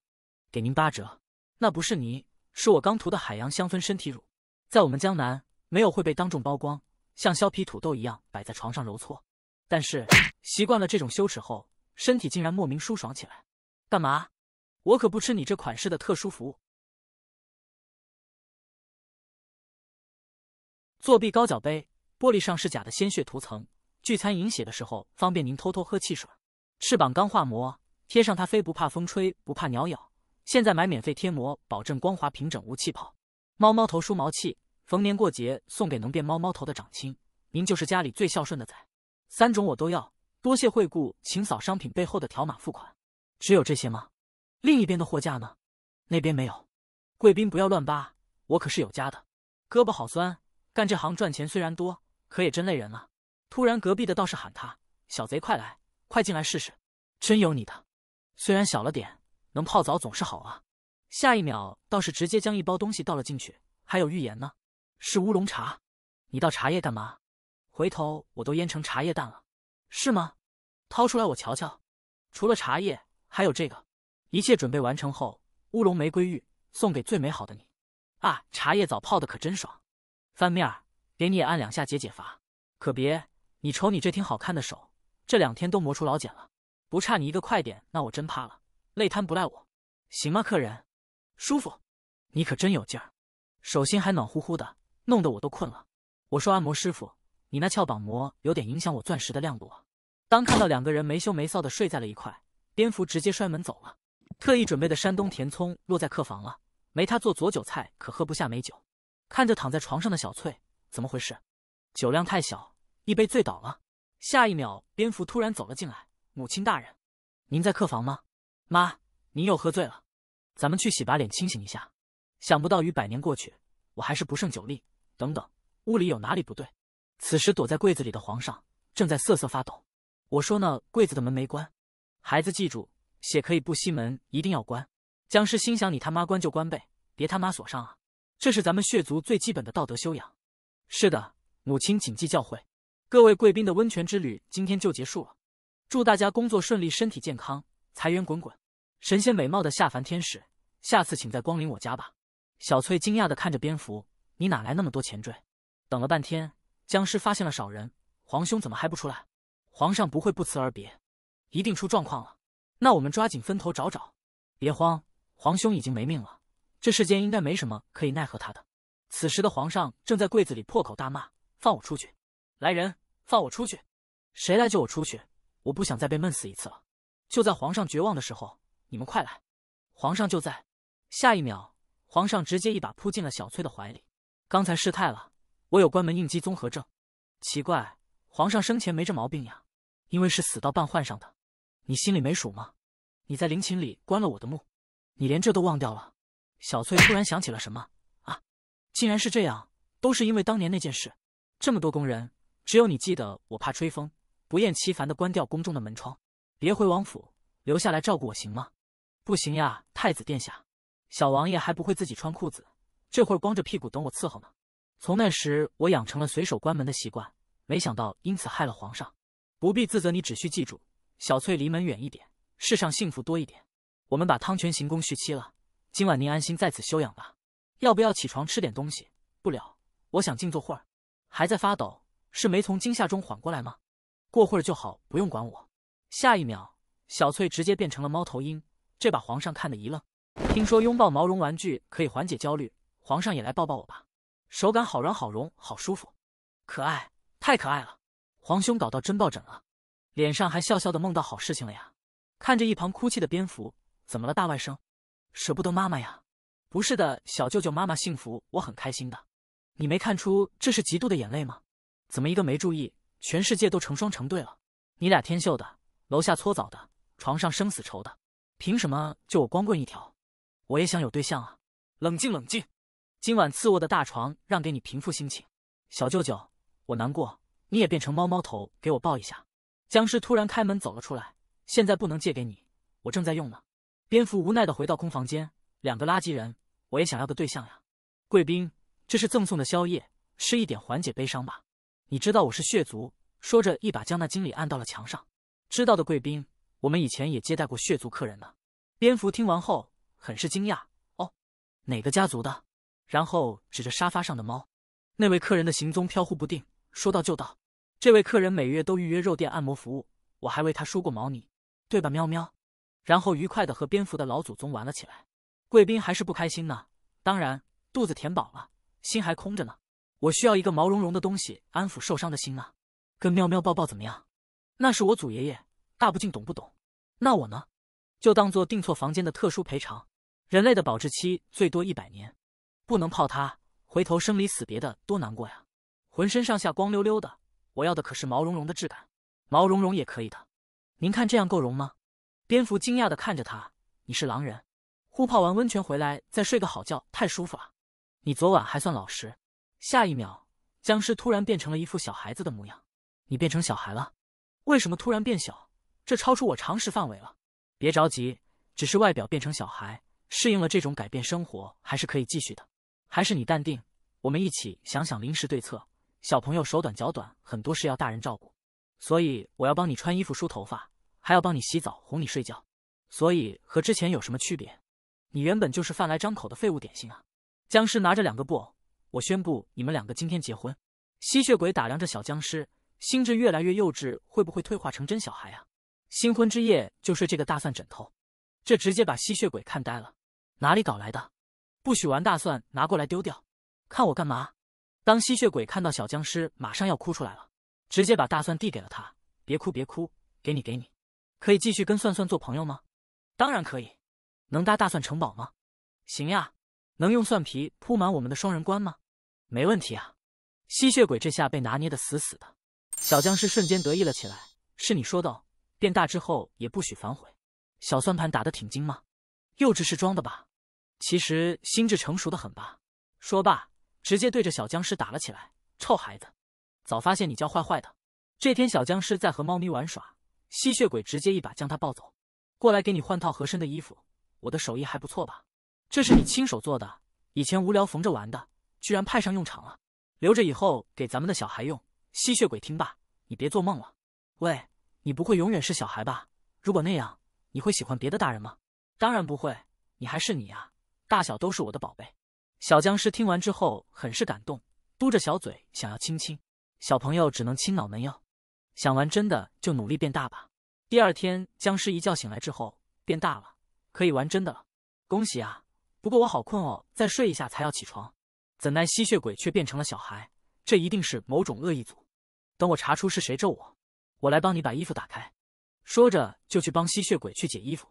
S1: 给您八折。那不是泥，是我刚涂的海洋香氛身体乳。在我们江南，没有会被当众曝光，像削皮土豆一样摆在床上揉搓。但是习惯了这种羞耻后，身体竟然莫名舒爽起来。干嘛？我可不吃你这款式的特殊服务。作弊高脚杯，玻璃上是假的鲜血涂层，聚餐饮血的时候方便您偷偷喝汽水。翅膀钢化膜，贴上它飞不怕风吹不怕鸟咬。现在买免费贴膜，保证光滑平整无气泡。猫猫头梳毛器，逢年过节送给能变猫猫头的长亲，您就是家里最孝顺的崽。三种我都要，多谢惠顾，请扫商品背后的条码付款。只有这些吗？另一边的货架呢？那边没有。贵宾不要乱扒，我可是有家的。胳膊好酸，干这行赚钱虽然多，可也真累人了。突然，隔壁的道士喊他：“小贼，快来，快进来试试。”真有你的！虽然小了点，能泡澡总是好啊。下一秒倒是直接将一包东西倒了进去，还有预言呢，是乌龙茶。你倒茶叶干嘛？回头我都腌成茶叶蛋了，是吗？掏出来我瞧瞧。除了茶叶，还有这个。一切准备完成后，乌龙玫瑰浴送给最美好的你。啊，茶叶澡泡的可真爽。翻面儿，给你也按两下解解乏。可别，你瞅你这挺好看的手，这两天都磨出老茧了。不差你一个，快点。那我真怕了，累瘫不赖我。行吗，客人？舒服。你可真有劲儿，手心还暖乎乎的，弄得我都困了。我说按摩师傅。你那翘膀膜有点影响我钻石的亮度啊！当看到两个人没羞没臊的睡在了一块，蝙蝠直接摔门走了。特意准备的山东甜葱落在客房了，没他做佐酒菜可喝不下美酒。看着躺在床上的小翠，怎么回事？酒量太小，一杯醉倒了。下一秒，蝙蝠突然走了进来。母亲大人，您在客房吗？妈，您又喝醉了，咱们去洗把脸清醒一下。想不到与百年过去，我还是不胜酒力。等等，屋里有哪里不对？此时躲在柜子里的皇上正在瑟瑟发抖。我说呢，柜子的门没关。孩子，记住，血可以不吸，门一定要关。僵尸心想：你他妈关就关呗，别他妈锁上啊！这是咱们血族最基本的道德修养。是的，母亲谨记教诲。各位贵宾的温泉之旅今天就结束了，祝大家工作顺利，身体健康，财源滚滚。神仙美貌的下凡天使，下次请再光临我家吧。小翠惊讶地看着蝙蝠：“你哪来那么多前缀？”等了半天。僵尸发现了少人，皇兄怎么还不出来？皇上不会不辞而别，一定出状况了。那我们抓紧分头找找，别慌，皇兄已经没命了，这世间应该没什么可以奈何他的。此时的皇上正在柜子里破口大骂：“放我出去！来人，放我出去！谁来救我出去？我不想再被闷死一次了！”就在皇上绝望的时候，你们快来，皇上就在。下一秒，皇上直接一把扑进了小翠的怀里，刚才失态了。我有关门应激综合症，奇怪，皇上生前没这毛病呀？因为是死到半患上的，你心里没数吗？你在陵寝里关了我的墓，你连这都忘掉了？小翠突然想起了什么，啊，竟然是这样，都是因为当年那件事。这么多宫人，只有你记得我怕吹风，不厌其烦的关掉宫中的门窗。别回王府，留下来照顾我行吗？不行呀，太子殿下，小王爷还不会自己穿裤子，这会儿光着屁股等我伺候呢。从那时，我养成了随手关门的习惯，没想到因此害了皇上。不必自责，你只需记住：小翠离门远一点，世上幸福多一点。我们把汤泉行宫续期了，今晚您安心在此休养吧。要不要起床吃点东西？不了，我想静坐会儿。还在发抖，是没从惊吓中缓过来吗？过会儿就好，不用管我。下一秒，小翠直接变成了猫头鹰，这把皇上看得一愣。听说拥抱毛绒玩具可以缓解焦虑，皇上也来抱抱我吧。手感好软好绒好舒服，可爱，太可爱了！皇兄搞到真抱枕了，脸上还笑笑的，梦到好事情了呀！看着一旁哭泣的蝙蝠，怎么了，大外甥？舍不得妈妈呀？不是的，小舅舅，妈妈幸福，我很开心的。你没看出这是嫉妒的眼泪吗？怎么一个没注意，全世界都成双成对了？你俩天秀的，楼下搓澡的，床上生死仇的，凭什么就我光棍一条？我也想有对象啊！冷静，冷静。今晚次卧的大床让给你平复心情，小舅舅，我难过，你也变成猫猫头给我抱一下。僵尸突然开门走了出来，现在不能借给你，我正在用呢。蝙蝠无奈的回到空房间，两个垃圾人，我也想要个对象呀。贵宾，这是赠送的宵夜，吃一点缓解悲伤吧。你知道我是血族，说着一把将那经理按到了墙上。知道的贵宾，我们以前也接待过血族客人呢。蝙蝠听完后很是惊讶，哦，哪个家族的？然后指着沙发上的猫，那位客人的行踪飘忽不定，说到就到。这位客人每月都预约肉店按摩服务，我还为他说过毛呢，对吧？喵喵。然后愉快的和蝙蝠的老祖宗玩了起来。贵宾还是不开心呢，当然肚子填饱了，心还空着呢。我需要一个毛茸茸的东西安抚受伤的心呢。跟喵喵抱抱怎么样？那是我祖爷爷，大不敬，懂不懂？那我呢？就当做订错房间的特殊赔偿。人类的保质期最多一百年。不能泡它，回头生离死别的多难过呀！浑身上下光溜溜的，我要的可是毛茸茸的质感。毛茸茸也可以的，您看这样够绒吗？蝙蝠惊讶的看着他：“你是狼人？呼泡完温泉回来再睡个好觉，太舒服了。你昨晚还算老实。下一秒，僵尸突然变成了一副小孩子的模样。你变成小孩了？为什么突然变小？这超出我常识范围了。别着急，只是外表变成小孩，适应了这种改变，生活还是可以继续的。”还是你淡定，我们一起想想临时对策。小朋友手短脚短，很多事要大人照顾，所以我要帮你穿衣服、梳头发，还要帮你洗澡、哄你睡觉。所以和之前有什么区别？你原本就是饭来张口的废物点心啊！僵尸拿着两个布偶，我宣布你们两个今天结婚。吸血鬼打量着小僵尸，心智越来越幼稚，会不会退化成真小孩啊？新婚之夜就睡这个大蒜枕头，这直接把吸血鬼看呆了。哪里搞来的？不许玩大蒜，拿过来丢掉。看我干嘛？当吸血鬼看到小僵尸马上要哭出来了，直接把大蒜递给了他。别哭，别哭，给你，给你。可以继续跟蒜蒜做朋友吗？当然可以。能搭大蒜城堡吗？行呀。能用蒜皮铺满我们的双人关吗？没问题啊。吸血鬼这下被拿捏的死死的。小僵尸瞬间得意了起来。是你说道，变大之后也不许反悔。小算盘打得挺精吗？幼稚是装的吧。其实心智成熟的很吧。说罢，直接对着小僵尸打了起来。臭孩子，早发现你叫坏坏的。这天，小僵尸在和猫咪玩耍，吸血鬼直接一把将他抱走，过来给你换套合身的衣服。我的手艺还不错吧？这是你亲手做的，以前无聊缝着玩的，居然派上用场了。留着以后给咱们的小孩用。吸血鬼听罢，你别做梦了。喂，你不会永远是小孩吧？如果那样，你会喜欢别的大人吗？当然不会，你还是你啊。大小都是我的宝贝。小僵尸听完之后很是感动，嘟着小嘴想要亲亲。小朋友只能亲脑门哟。想玩真的就努力变大吧。第二天僵尸一觉醒来之后变大了，可以玩真的了。恭喜啊！不过我好困哦，再睡一下才要起床。怎奈吸血鬼却变成了小孩，这一定是某种恶意组。等我查出是谁咒我，我来帮你把衣服打开。说着就去帮吸血鬼去解衣服。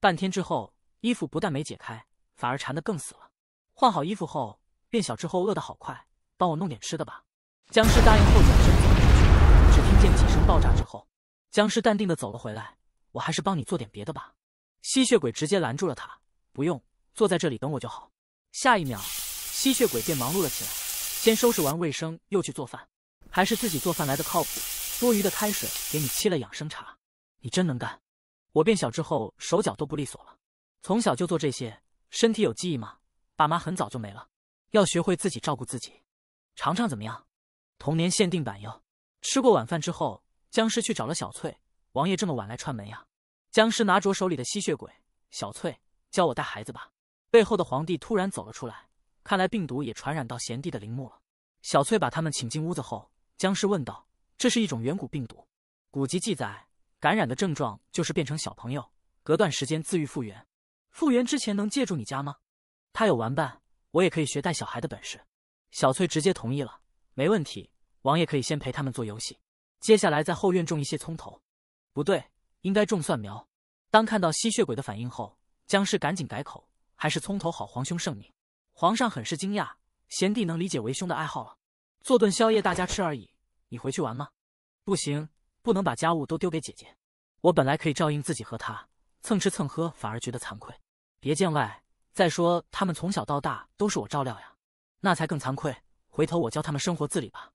S1: 半天之后，衣服不但没解开。反而馋得更死了。换好衣服后，变小之后饿得好快，帮我弄点吃的吧。僵尸答应后转身了出去，只听见几声爆炸之后，僵尸淡定地走了回来。我还是帮你做点别的吧。吸血鬼直接拦住了他。不用，坐在这里等我就好。下一秒，吸血鬼便忙碌了起来，先收拾完卫生，又去做饭。还是自己做饭来的靠谱。多余的开水给你沏了养生茶。你真能干。我变小之后手脚都不利索了，从小就做这些。身体有记忆吗？爸妈很早就没了，要学会自己照顾自己。尝尝怎么样？童年限定版哟。吃过晚饭之后，僵尸去找了小翠。王爷这么晚来串门呀？僵尸拿着手里的吸血鬼。小翠，教我带孩子吧。背后的皇帝突然走了出来，看来病毒也传染到贤弟的陵墓了。小翠把他们请进屋子后，僵尸问道：“这是一种远古病毒。古籍记载，感染的症状就是变成小朋友，隔段时间自愈复原。”复原之前能借住你家吗？他有玩伴，我也可以学带小孩的本事。小翠直接同意了，没问题。王爷可以先陪他们做游戏，接下来在后院种一些葱头，不对，应该种蒜苗。当看到吸血鬼的反应后，僵尸赶紧改口，还是葱头好。皇兄圣明，皇上很是惊讶，贤弟能理解为兄的爱好了。做顿宵夜大家吃而已，你回去玩吗？不行，不能把家务都丢给姐姐。我本来可以照应自己和他，蹭吃蹭喝，反而觉得惭愧。别见外，再说他们从小到大都是我照料呀，那才更惭愧。回头我教他们生活自理吧。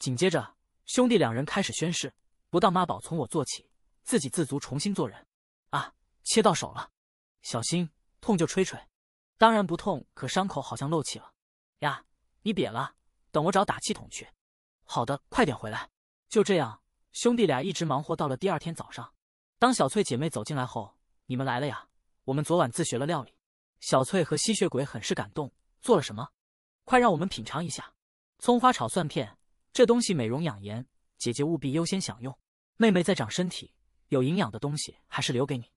S1: 紧接着，兄弟两人开始宣誓，不当妈宝，从我做起，自给自足，重新做人。啊，切到手了，小心，痛就吹吹。当然不痛，可伤口好像漏气了。呀，你瘪了，等我找打气筒去。好的，快点回来。就这样，兄弟俩一直忙活到了第二天早上。当小翠姐妹走进来后，你们来了呀。我们昨晚自学了料理，小翠和吸血鬼很是感动。做了什么？快让我们品尝一下！葱花炒蒜片，这东西美容养颜。姐姐务必优先享用，妹妹在长身体，有营养的东西还是留给你。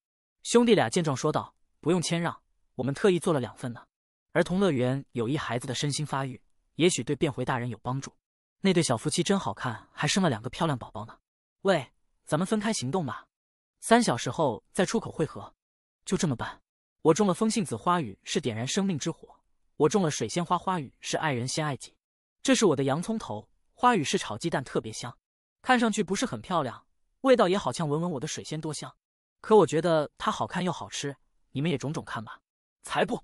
S1: 兄弟俩见状说道：“不用谦让，我们特意做了两份呢。儿童乐园有益孩子的身心发育，也许对变回大人有帮助。”那对小夫妻真好看，还生了两个漂亮宝宝呢。喂，咱们分开行动吧，三小时后在出口汇合。就这么办，我中了风信子，花语是点燃生命之火；我中了水仙花，花语是爱人先爱己。这是我的洋葱头，花语是炒鸡蛋特别香。看上去不是很漂亮，味道也好像闻闻我的水仙多香。可我觉得它好看又好吃，你们也种种看吧。才不，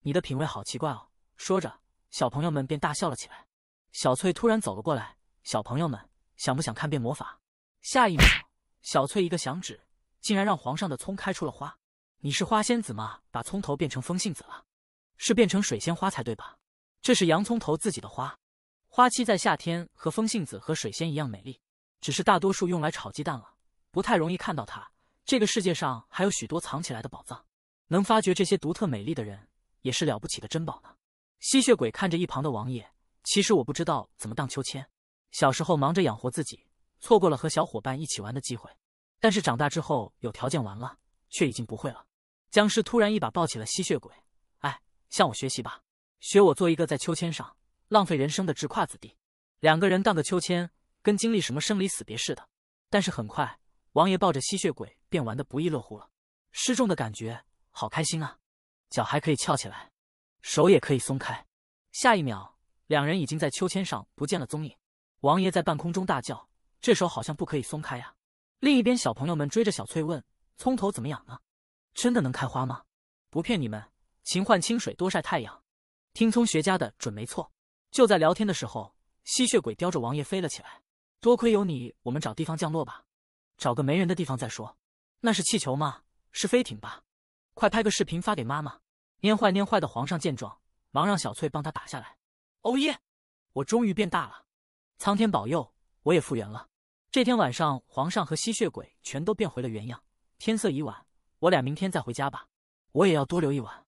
S1: 你的品味好奇怪哦。说着，小朋友们便大笑了起来。小翠突然走了过来，小朋友们想不想看变魔法？下一秒，小翠一个响指，竟然让皇上的葱开出了花。你是花仙子吗？把葱头变成风信子了，是变成水仙花才对吧？这是洋葱头自己的花，花期在夏天，和风信子和水仙一样美丽，只是大多数用来炒鸡蛋了，不太容易看到它。这个世界上还有许多藏起来的宝藏，能发掘这些独特美丽的人也是了不起的珍宝呢。吸血鬼看着一旁的王爷，其实我不知道怎么荡秋千，小时候忙着养活自己，错过了和小伙伴一起玩的机会，但是长大之后有条件玩了，却已经不会了。僵尸突然一把抱起了吸血鬼，哎，向我学习吧，学我做一个在秋千上浪费人生的直胯子弟。两个人荡个秋千，跟经历什么生离死别似的。但是很快，王爷抱着吸血鬼便玩得不亦乐乎了。失重的感觉好开心啊，脚还可以翘起来，手也可以松开。下一秒，两人已经在秋千上不见了踪影。王爷在半空中大叫：“这手好像不可以松开呀！”另一边，小朋友们追着小翠问：“葱头怎么养呢？”真的能开花吗？不骗你们，勤换清水，多晒太阳，听从学家的准没错。就在聊天的时候，吸血鬼叼着王爷飞了起来。多亏有你，我们找地方降落吧，找个没人的地方再说。那是气球吗？是飞艇吧？快拍个视频发给妈妈。蔫坏蔫坏的皇上见状，忙让小翠帮他打下来。欧耶！我终于变大了，苍天保佑，我也复原了。这天晚上，皇上和吸血鬼全都变回了原样。天色已晚。我俩明天再回家吧，我也要多留一晚。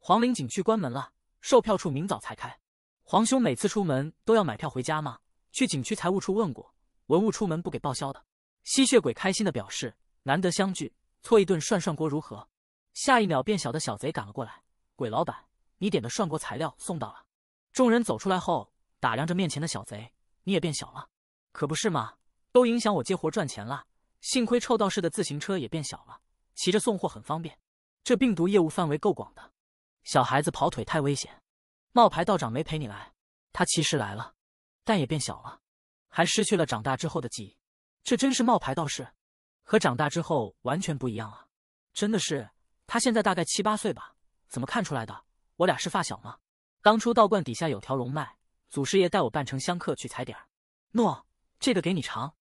S1: 黄陵景区关门了，售票处明早才开。皇兄每次出门都要买票回家吗？去景区财务处问过，文物出门不给报销的。吸血鬼开心的表示，难得相聚，搓一顿涮涮锅如何？下一秒变小的小贼赶了过来，鬼老板，你点的涮锅材料送到了。众人走出来后，打量着面前的小贼，你也变小了，可不是吗？都影响我接活赚钱了。幸亏臭道士的自行车也变小了。骑着送货很方便，这病毒业务范围够广的。小孩子跑腿太危险。冒牌道长没陪你来，他其实来了，但也变小了，还失去了长大之后的记忆。这真是冒牌道士，和长大之后完全不一样啊！真的是，他现在大概七八岁吧？怎么看出来的？我俩是发小吗？当初道观底下有条龙脉，祖师爷带我扮成香客去踩点儿。诺，这个给你尝。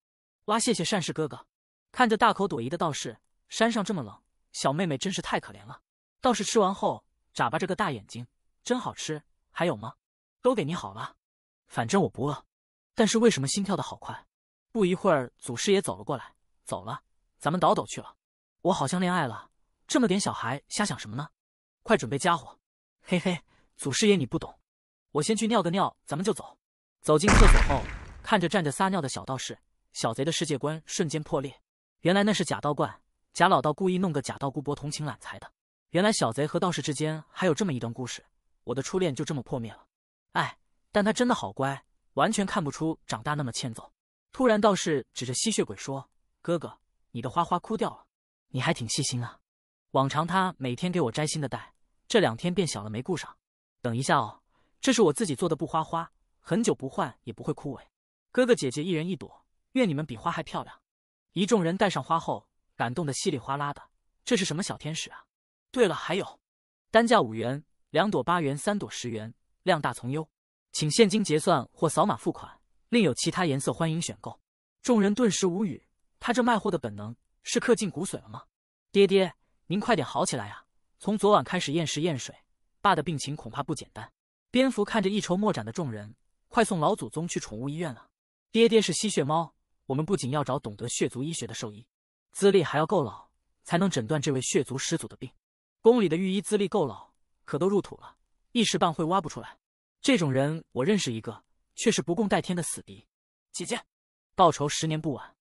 S1: 哇，谢谢善士哥哥！看着大口朵颐的道士。山上这么冷，小妹妹真是太可怜了。道士吃完后，眨巴着个大眼睛，真好吃。还有吗？都给你好了。反正我不饿。但是为什么心跳的好快？不一会儿，祖师爷走了过来，走了，咱们倒斗去了。我好像恋爱了。这么点小孩瞎想什么呢？快准备家伙。嘿嘿，祖师爷你不懂。我先去尿个尿，咱们就走。走进厕所后，看着站着撒尿的小道士，小贼的世界观瞬间破裂。原来那是假道观。贾老道故意弄个假道姑博同情揽财的。原来小贼和道士之间还有这么一段故事，我的初恋就这么破灭了。哎，但他真的好乖，完全看不出长大那么欠揍。突然，道士指着吸血鬼说：“哥哥，你的花花枯掉了，你还挺细心啊。往常他每天给我摘新的戴，这两天变小了没顾上。等一下哦，这是我自己做的布花花，很久不换也不会枯萎。哥哥姐姐一人一朵，愿你们比花还漂亮。”一众人戴上花后。感动的稀里哗啦的，这是什么小天使啊？对了，还有，单价五元，两朵八元，三朵十元，量大从优，请现金结算或扫码付款。另有其他颜色欢迎选购。众人顿时无语，他这卖货的本能是刻进骨髓了吗？爹爹，您快点好起来啊！从昨晚开始验食验水，爸的病情恐怕不简单。蝙蝠看着一筹莫展的众人，快送老祖宗去宠物医院啊！爹爹是吸血猫，我们不仅要找懂得血族医学的兽医。资历还要够老，才能诊断这位血族始祖的病。宫里的御医资历够老，可都入土了，一时半会挖不出来。这种人我认识一个，却是不共戴天的死敌。姐姐，报仇十年不晚，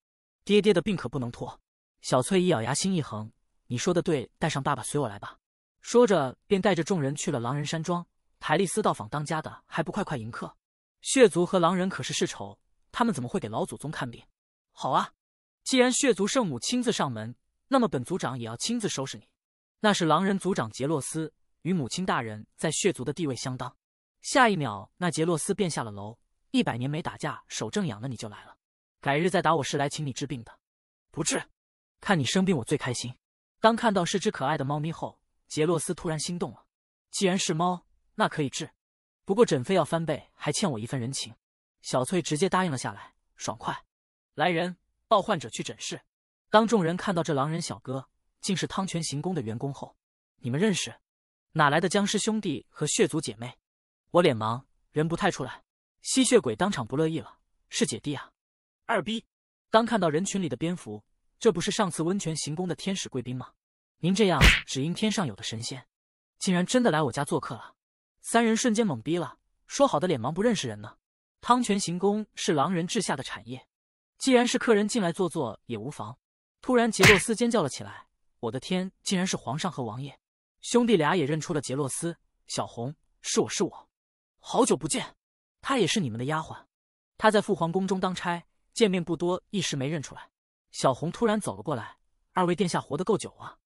S1: 爹爹的病可不能拖。小翠一咬牙，心一横：“你说的对，带上爸爸随我来吧。”说着便带着众人去了狼人山庄。台丽丝到访，当家的还不快快迎客？血族和狼人可是世仇，他们怎么会给老祖宗看病？好啊。既然血族圣母亲自上门，那么本族长也要亲自收拾你。那是狼人族长杰洛斯，与母亲大人在血族的地位相当。下一秒，那杰洛斯便下了楼。一百年没打架，手正痒呢，你就来了。改日再打我是来请你治病的。不治，看你生病我最开心。当看到是只可爱的猫咪后，杰洛斯突然心动了。既然是猫，那可以治。不过诊费要翻倍，还欠我一份人情。小翠直接答应了下来，爽快。来人。召唤者去诊室。当众人看到这狼人小哥竟是汤泉行宫的员工后，你们认识？哪来的僵尸兄弟和血族姐妹？我脸盲，人不太出来。吸血鬼当场不乐意了：是姐弟啊！二逼！当看到人群里的蝙蝠，这不是上次温泉行宫的天使贵宾吗？您这样只因天上有的神仙，竟然真的来我家做客了？三人瞬间懵逼了。说好的脸盲不认识人呢？汤泉行宫是狼人治下的产业。既然是客人进来坐坐也无妨。突然，杰洛斯尖叫了起来：“我的天！竟然是皇上和王爷！”兄弟俩也认出了杰洛斯。小红，是我是我，好久不见。她也是你们的丫鬟，她在父皇宫中当差，见面不多，一时没认出来。小红突然走了过来：“二位殿下活得够久啊，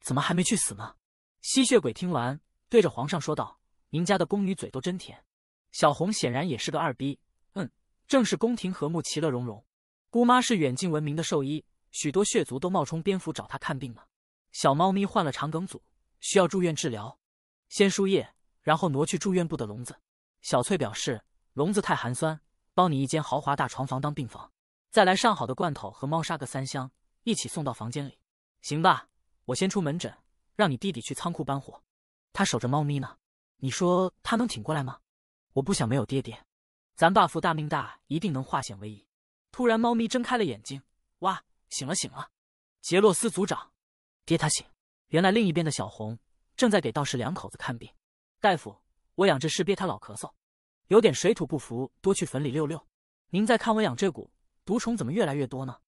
S1: 怎么还没去死呢？”吸血鬼听完，对着皇上说道：“您家的宫女嘴都真甜。”小红显然也是个二逼。嗯，正是宫廷和睦，其乐融融。姑妈是远近闻名的兽医，许多血族都冒充蝙蝠找她看病呢。小猫咪患了肠梗阻，需要住院治疗，先输液，然后挪去住院部的笼子。小翠表示笼子太寒酸，包你一间豪华大床房当病房，再来上好的罐头和猫砂各三箱，一起送到房间里。行吧，我先出门诊，让你弟弟去仓库搬货，他守着猫咪呢。你说他能挺过来吗？我不想没有爹爹，咱爸福大命大，一定能化险为夷。突然，猫咪睁开了眼睛，哇，醒了醒了！杰洛斯族长，爹他醒。原来另一边的小红正在给道士两口子看病。大夫，我养这尸鳖它老咳嗽，有点水土不服，多去坟里溜溜。您再看我养这蛊，毒虫怎么越来越多呢？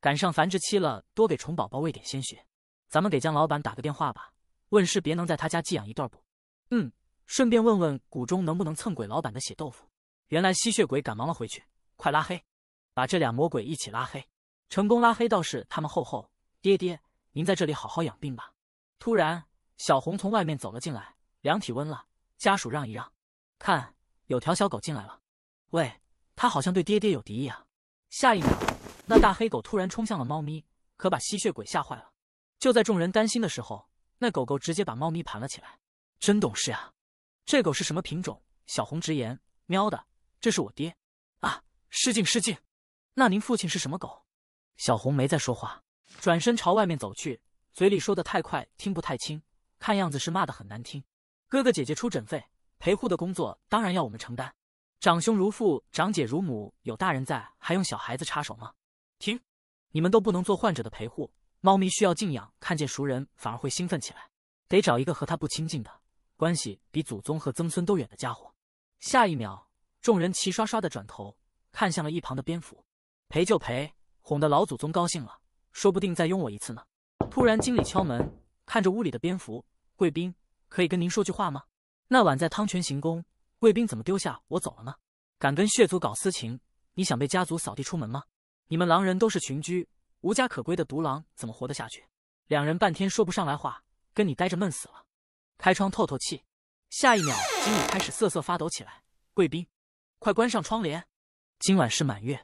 S1: 赶上繁殖期了，多给虫宝宝喂点鲜血。咱们给江老板打个电话吧，问尸鳖能在他家寄养一段不？嗯，顺便问问谷中能不能蹭鬼老板的血豆腐。原来吸血鬼赶忙了回去，快拉黑。把这俩魔鬼一起拉黑，成功拉黑道士他们后后。爹爹，您在这里好好养病吧。突然，小红从外面走了进来，量体温了。家属让一让，看有条小狗进来了。喂，它好像对爹爹有敌意啊！下一秒，那大黑狗突然冲向了猫咪，可把吸血鬼吓坏了。就在众人担心的时候，那狗狗直接把猫咪盘了起来，真懂事啊！这狗是什么品种？小红直言：喵的，这是我爹啊！失敬失敬。那您父亲是什么狗？小红没再说话，转身朝外面走去，嘴里说的太快，听不太清。看样子是骂的很难听。哥哥姐姐出诊费陪护的工作当然要我们承担。长兄如父，长姐如母，有大人在，还用小孩子插手吗？停！你们都不能做患者的陪护。猫咪需要静养，看见熟人反而会兴奋起来，得找一个和他不亲近的关系，比祖宗和曾孙都远的家伙。下一秒，众人齐刷刷的转头看向了一旁的蝙蝠。赔就赔，哄得老祖宗高兴了，说不定再拥我一次呢。突然，经理敲门，看着屋里的蝙蝠，贵宾，可以跟您说句话吗？那晚在汤泉行宫，贵宾怎么丢下我走了呢？敢跟血族搞私情，你想被家族扫地出门吗？你们狼人都是群居，无家可归的独狼怎么活得下去？两人半天说不上来话，跟你待着闷死了。开窗透透气。下一秒，经理开始瑟瑟发抖起来。贵宾，快关上窗帘。今晚是满月。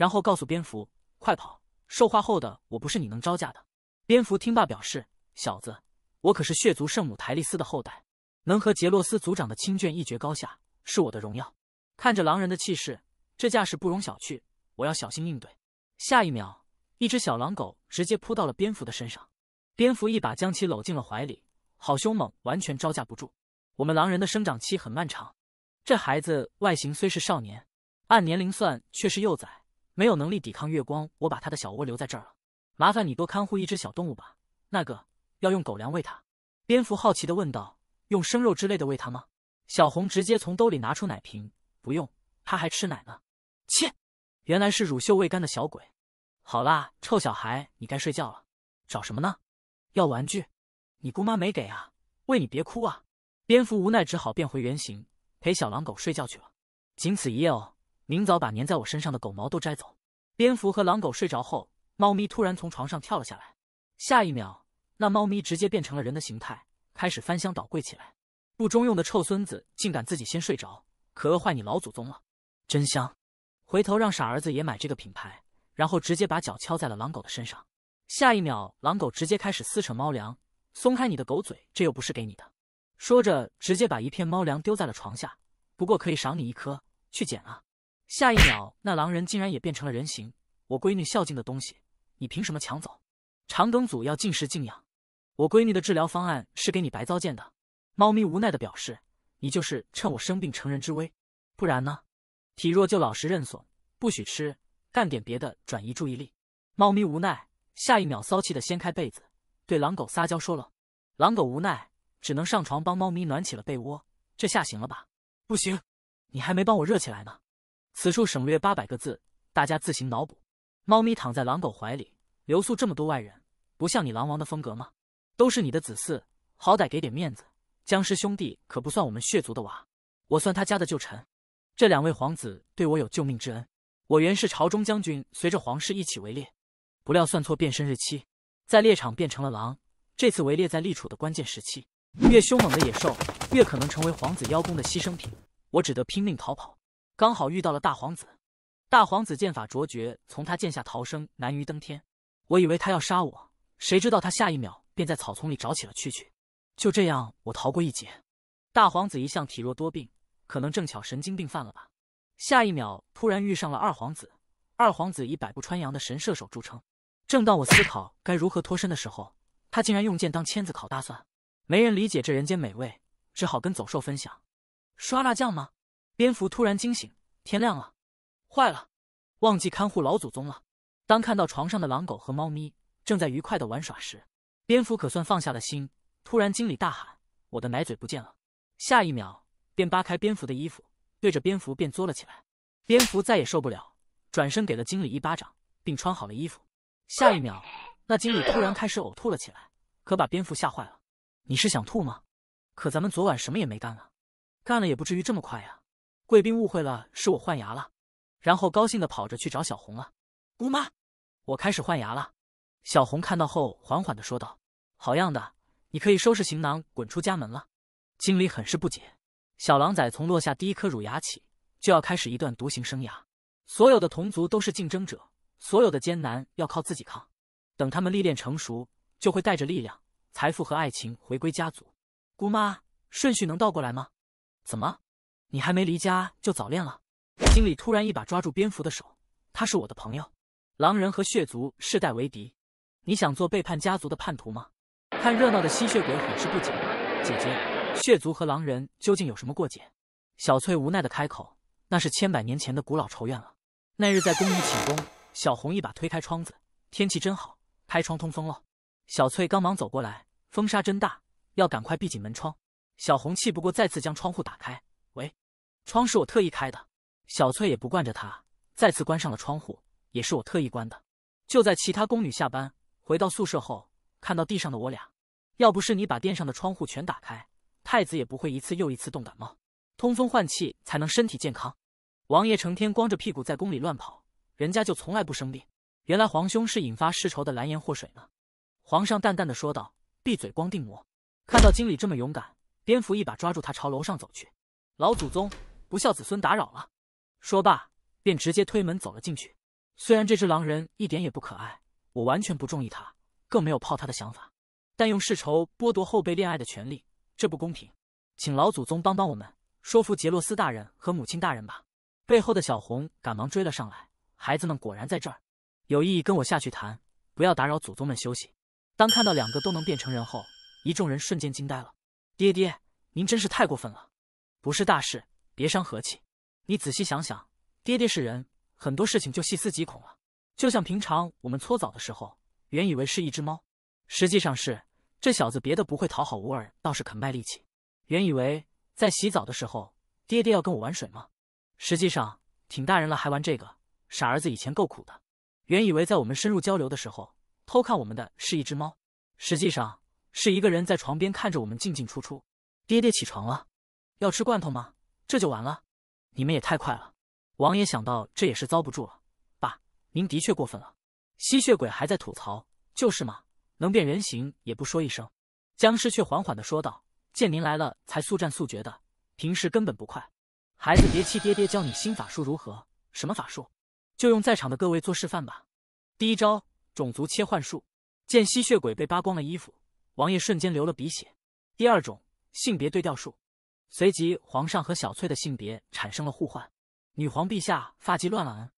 S1: 然后告诉蝙蝠，快跑！兽化后的我不是你能招架的。蝙蝠听罢表示：“小子，我可是血族圣母泰丽丝的后代，能和杰洛斯族长的亲眷一决高下，是我的荣耀。”看着狼人的气势，这架势不容小觑，我要小心应对。下一秒，一只小狼狗直接扑到了蝙蝠的身上，蝙蝠一把将其搂进了怀里，好凶猛，完全招架不住。我们狼人的生长期很漫长，这孩子外形虽是少年，按年龄算却是幼崽。没有能力抵抗月光，我把他的小窝留在这儿了。麻烦你多看护一只小动物吧。那个要用狗粮喂它。蝙蝠好奇地问道：“用生肉之类的喂它吗？”小红直接从兜里拿出奶瓶，不用，它还吃奶呢。切，原来是乳臭未干的小鬼。好啦，臭小孩，你该睡觉了。找什么呢？要玩具？你姑妈没给啊？喂你别哭啊！蝙蝠无奈只好变回原形，陪小狼狗睡觉去了。仅此一夜哦。明早把粘在我身上的狗毛都摘走。蝙蝠和狼狗睡着后，猫咪突然从床上跳了下来。下一秒，那猫咪直接变成了人的形态，开始翻箱倒柜起来。不中用的臭孙子，竟敢自己先睡着，可饿坏你老祖宗了！真香。回头让傻儿子也买这个品牌，然后直接把脚敲在了狼狗的身上。下一秒，狼狗直接开始撕扯猫粮，松开你的狗嘴，这又不是给你的。说着，直接把一片猫粮丢在了床下。不过可以赏你一颗，去捡啊。下一秒，那狼人竟然也变成了人形。我闺女孝敬的东西，你凭什么抢走？长梗阻要禁食静养，我闺女的治疗方案是给你白糟践的。猫咪无奈的表示，你就是趁我生病乘人之危。不然呢？体弱就老实认怂，不许吃，干点别的转移注意力。猫咪无奈，下一秒骚气的掀开被子，对狼狗撒娇说了。狼狗无奈，只能上床帮猫咪暖起了被窝。这下行了吧？不行，你还没帮我热起来呢。此处省略八百个字，大家自行脑补。猫咪躺在狼狗怀里，留宿这么多外人，不像你狼王的风格吗？都是你的子嗣，好歹给点面子。僵尸兄弟可不算我们血族的娃，我算他家的旧臣。这两位皇子对我有救命之恩，我原是朝中将军，随着皇室一起围猎，不料算错变身日期，在猎场变成了狼。这次围猎在立储的关键时期，越凶猛的野兽越可能成为皇子邀功的牺牲品，我只得拼命逃跑。刚好遇到了大皇子，大皇子剑法卓绝，从他剑下逃生难于登天。我以为他要杀我，谁知道他下一秒便在草丛里找起了蛐蛐。就这样，我逃过一劫。大皇子一向体弱多病，可能正巧神经病犯了吧。下一秒突然遇上了二皇子，二皇子以百步穿杨的神射手著称。正当我思考该如何脱身的时候，他竟然用剑当签子烤大蒜。没人理解这人间美味，只好跟走兽分享。刷辣酱吗？蝙蝠突然惊醒，天亮了，坏了，忘记看护老祖宗了。当看到床上的狼狗和猫咪正在愉快的玩耍时，蝙蝠可算放下了心。突然，经理大喊：“我的奶嘴不见了！”下一秒，便扒开蝙蝠的衣服，对着蝙蝠便嘬了起来。蝙蝠再也受不了，转身给了经理一巴掌，并穿好了衣服。下一秒，那经理突然开始呕吐了起来，可把蝙蝠吓坏了。“你是想吐吗？”“可咱们昨晚什么也没干啊，干了也不至于这么快呀。”贵宾误会了，是我换牙了，然后高兴的跑着去找小红了。姑妈，我开始换牙了。小红看到后，缓缓的说道：“好样的，你可以收拾行囊，滚出家门了。”经理很是不解。小狼崽从落下第一颗乳牙起，就要开始一段独行生涯。所有的同族都是竞争者，所有的艰难要靠自己扛。等他们历练成熟，就会带着力量、财富和爱情回归家族。姑妈，顺序能倒过来吗？怎么？你还没离家就早恋了？经理突然一把抓住蝙蝠的手，他是我的朋友。狼人和血族世代为敌，你想做背叛家族的叛徒吗？看热闹的吸血鬼很是不解。姐姐，血族和狼人究竟有什么过节？小翠无奈的开口：“那是千百年前的古老仇怨了。”那日在公寓寝宫，小红一把推开窗子，天气真好，开窗通风了。小翠刚忙走过来，风沙真大，要赶快闭紧门窗。小红气不过，再次将窗户打开。喂。窗是我特意开的，小翠也不惯着他，再次关上了窗户，也是我特意关的。就在其他宫女下班回到宿舍后，看到地上的我俩，要不是你把殿上的窗户全打开，太子也不会一次又一次冻感冒，通风换气才能身体健康。王爷成天光着屁股在宫里乱跑，人家就从来不生病。原来皇兄是引发世仇的蓝颜祸水呢。皇上淡淡的说道：“闭嘴，光腚魔。”看到经理这么勇敢，蝙蝠一把抓住他，朝楼上走去。老祖宗。不孝子孙，打扰了。说罢，便直接推门走了进去。虽然这只狼人一点也不可爱，我完全不中意他，更没有泡他的想法。但用世仇剥夺后辈恋爱的权利，这不公平。请老祖宗帮帮我们，说服杰洛斯大人和母亲大人吧。背后的小红赶忙追了上来。孩子们果然在这儿。有意义，跟我下去谈，不要打扰祖宗们休息。当看到两个都能变成人后，一众人瞬间惊呆了。爹爹，您真是太过分了。不是大事。别伤和气，你仔细想想，爹爹是人，很多事情就细思极恐了。就像平常我们搓澡的时候，原以为是一只猫，实际上是这小子别的不会讨好无耳，倒是肯卖力气。原以为在洗澡的时候，爹爹要跟我玩水吗？实际上挺大人了还玩这个，傻儿子以前够苦的。原以为在我们深入交流的时候，偷看我们的是一只猫，实际上是一个人在床边看着我们进进出出。爹爹起床了，要吃罐头吗？这就完了，你们也太快了！王爷想到这也是遭不住了。爸，您的确过分了。吸血鬼还在吐槽，就是嘛，能变人形也不说一声。僵尸却缓缓的说道：“见您来了，才速战速决的，平时根本不快。”孩子，别气，爹爹教你新法术如何？什么法术？就用在场的各位做示范吧。第一招，种族切换术。见吸血鬼被扒光了衣服，王爷瞬间流了鼻血。第二种，性别对调术。随即，皇上和小翠的性别产生了互换。女皇陛下，发髻乱了，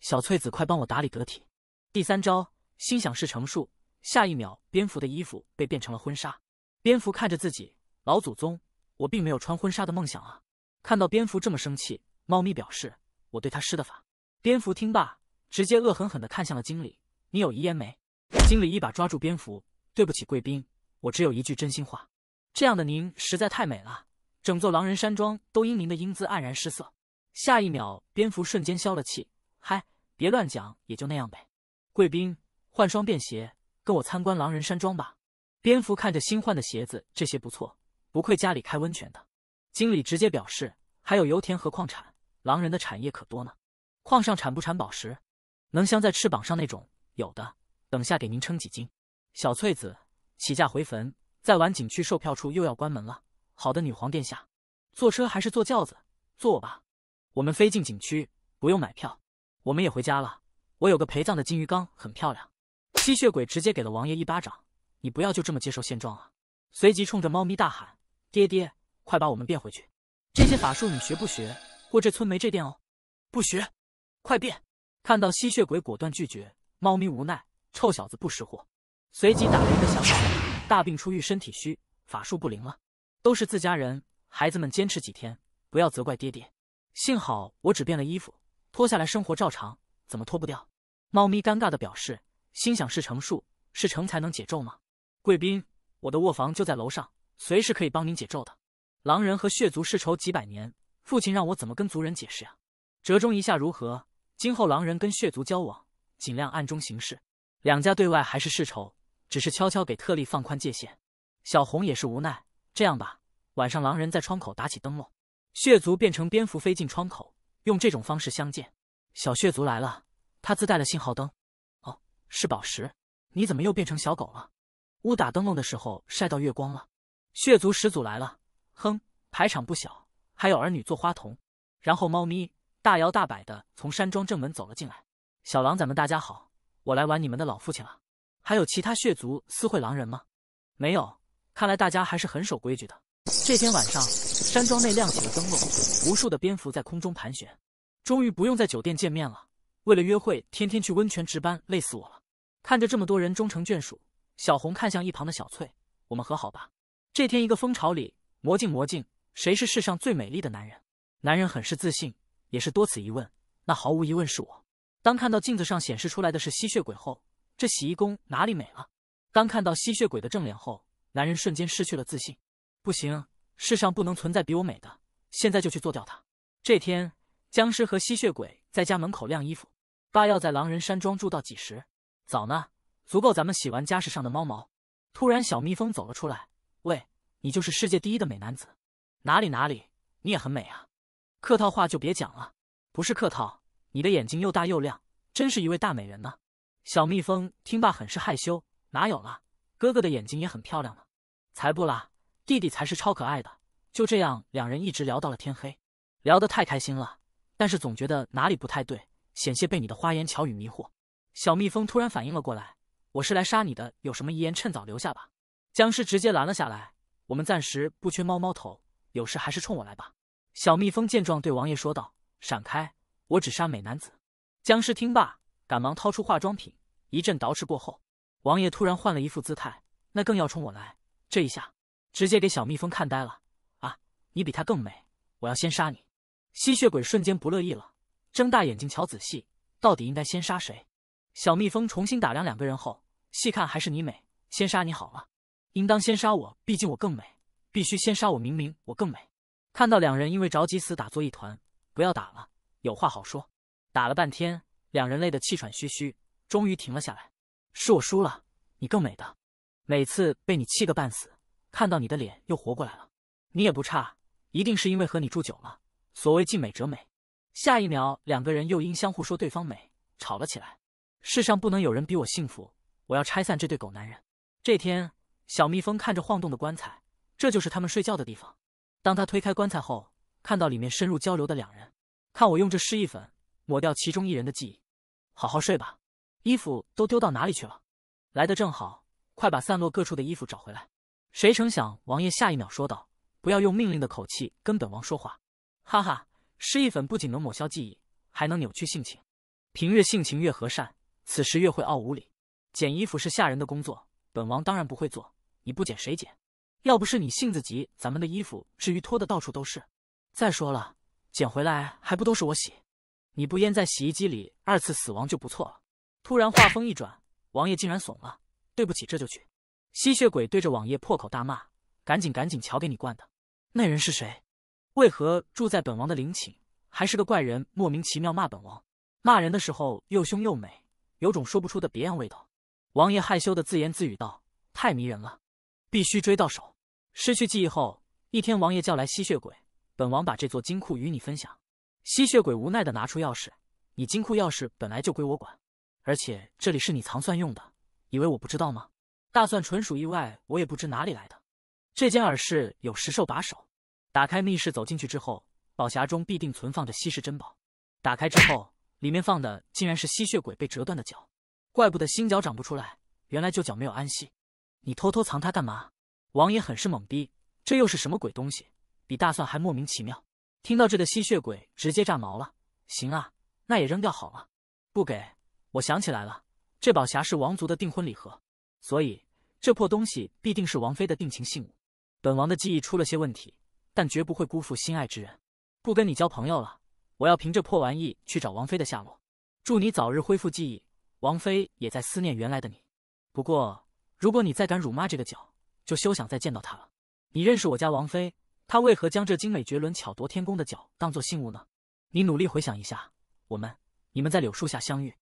S1: 小翠子，快帮我打理得体。第三招，心想事成术。下一秒，蝙蝠的衣服被变成了婚纱。蝙蝠看着自己，老祖宗，我并没有穿婚纱的梦想啊！看到蝙蝠这么生气，猫咪表示我对他施的法。蝙蝠听罢，直接恶狠狠地看向了经理：“你有遗言没？”经理一把抓住蝙蝠：“对不起，贵宾，我只有一句真心话：这样的您实在太美了。”整座狼人山庄都因您的英姿黯然失色。下一秒，蝙蝠瞬间消了气。嗨，别乱讲，也就那样呗。贵宾，换双便鞋，跟我参观狼人山庄吧。蝙蝠看着新换的鞋子，这鞋不错，不愧家里开温泉的。经理直接表示，还有油田和矿产，狼人的产业可多呢。矿上产不产宝石？能镶在翅膀上那种？有的，等下给您称几斤。小翠子，起驾回坟，再晚景区售票处又要关门了。好的，女皇殿下，坐车还是坐轿子？坐我吧。我们飞进景区，不用买票。我们也回家了。我有个陪葬的金鱼缸，很漂亮。吸血鬼直接给了王爷一巴掌。你不要就这么接受现状啊！随即冲着猫咪大喊：“爹爹，快把我们变回去！”这些法术你学不学？过这村没这店哦。不学，快变！看到吸血鬼果断拒绝，猫咪无奈：“臭小子不识货。”随即打了一个响指。大病初愈，身体虚，法术不灵了。都是自家人，孩子们坚持几天，不要责怪爹爹。幸好我只变了衣服，脱下来生活照常，怎么脱不掉？猫咪尴尬的表示：“心想事成术，事成才能解咒吗？”贵宾，我的卧房就在楼上，随时可以帮您解咒的。狼人和血族世仇几百年，父亲让我怎么跟族人解释啊？折中一下如何？今后狼人跟血族交往，尽量暗中行事，两家对外还是世仇，只是悄悄给特例放宽界限。小红也是无奈。这样吧，晚上狼人在窗口打起灯笼，血族变成蝙蝠飞进窗口，用这种方式相见。小血族来了，他自带了信号灯。哦，是宝石。你怎么又变成小狗了？屋打灯笼的时候晒到月光了。血族始祖来了，哼，排场不小，还有儿女做花童。然后猫咪大摇大摆地从山庄正门走了进来。小狼崽们，大家好，我来玩你们的老父亲了。还有其他血族私会狼人吗？没有。看来大家还是很守规矩的。这天晚上，山庄内亮起了灯笼，无数的蝙蝠在空中盘旋。终于不用在酒店见面了。为了约会，天天去温泉值班，累死我了。看着这么多人终成眷属，小红看向一旁的小翠：“我们和好吧。”这天，一个蜂巢里，魔镜魔镜，谁是世上最美丽的男人？男人很是自信，也是多此一问。那毫无疑问是我。当看到镜子上显示出来的是吸血鬼后，这洗衣工哪里美了？当看到吸血鬼的正脸后。男人瞬间失去了自信，不行，世上不能存在比我美的，现在就去做掉他。这天，僵尸和吸血鬼在家门口晾衣服。爸要在狼人山庄住到几时？早呢，足够咱们洗完家世上的猫毛。突然，小蜜蜂走了出来，喂，你就是世界第一的美男子？哪里哪里，你也很美啊。客套话就别讲了，不是客套，你的眼睛又大又亮，真是一位大美人呢。小蜜蜂听罢很是害羞，哪有了，哥哥的眼睛也很漂亮呢。才不啦，弟弟才是超可爱的。就这样，两人一直聊到了天黑，聊得太开心了。但是总觉得哪里不太对，险些被你的花言巧语迷惑。小蜜蜂突然反应了过来：“我是来杀你的，有什么遗言，趁早留下吧。”僵尸直接拦了下来：“我们暂时不缺猫猫头，有事还是冲我来吧。”小蜜蜂见状，对王爷说道：“闪开，我只杀美男子。”僵尸听罢，赶忙掏出化妆品，一阵捯饬过后，王爷突然换了一副姿态：“那更要冲我来。”这一下，直接给小蜜蜂看呆了啊！你比她更美，我要先杀你。吸血鬼瞬间不乐意了，睁大眼睛瞧仔细，到底应该先杀谁？小蜜蜂重新打量两个人后，细看还是你美，先杀你好了。应当先杀我，毕竟我更美，必须先杀我，明明我更美。看到两人因为着急死打作一团，不要打了，有话好说。打了半天，两人累得气喘吁吁，终于停了下来。是我输了，你更美的。每次被你气个半死，看到你的脸又活过来了，你也不差，一定是因为和你住久了。所谓近美者美。下一秒，两个人又因相互说对方美吵了起来。世上不能有人比我幸福，我要拆散这对狗男人。这天，小蜜蜂看着晃动的棺材，这就是他们睡觉的地方。当他推开棺材后，看到里面深入交流的两人。看我用这失忆粉抹掉其中一人的记忆，好好睡吧。衣服都丢到哪里去了？来的正好。快把散落各处的衣服找回来！谁成想，王爷下一秒说道：“不要用命令的口气跟本王说话。”哈哈，失忆粉不仅能抹消记忆，还能扭曲性情。平日性情越和善，此时越会傲无礼。捡衣服是下人的工作，本王当然不会做。你不捡谁捡？要不是你性子急，咱们的衣服至于脱的到处都是？再说了，捡回来还不都是我洗？你不淹在洗衣机里二次死亡就不错了。突然话锋一转，王爷竟然怂了。对不起，这就去。吸血鬼对着王爷破口大骂：“赶紧，赶紧！瞧给你惯的。”那人是谁？为何住在本王的陵寝？还是个怪人，莫名其妙骂本王。骂人的时候又凶又美，有种说不出的别样味道。王爷害羞的自言自语道：“太迷人了，必须追到手。”失去记忆后一天，王爷叫来吸血鬼：“本王把这座金库与你分享。”吸血鬼无奈的拿出钥匙：“你金库钥匙本来就归我管，而且这里是你藏算用的。”以为我不知道吗？大蒜纯属意外，我也不知哪里来的。这间耳室有石兽把守，打开密室走进去之后，宝匣中必定存放着稀世珍宝。打开之后，里面放的竟然是吸血鬼被折断的脚，怪不得新脚长不出来，原来旧脚没有安息。你偷偷藏它干嘛？王爷很是懵逼，这又是什么鬼东西？比大蒜还莫名其妙。听到这的吸血鬼直接炸毛了。行啊，那也扔掉好了。不给，我想起来了。这宝匣是王族的订婚礼盒，所以这破东西必定是王妃的定情信物。本王的记忆出了些问题，但绝不会辜负心爱之人。不跟你交朋友了，我要凭这破玩意去找王妃的下落。祝你早日恢复记忆，王妃也在思念原来的你。不过，如果你再敢辱骂这个角，就休想再见到他了。你认识我家王妃，她为何将这精美绝伦、巧夺天工的角当做信物呢？你努力回想一下，我们你们在柳树下相遇。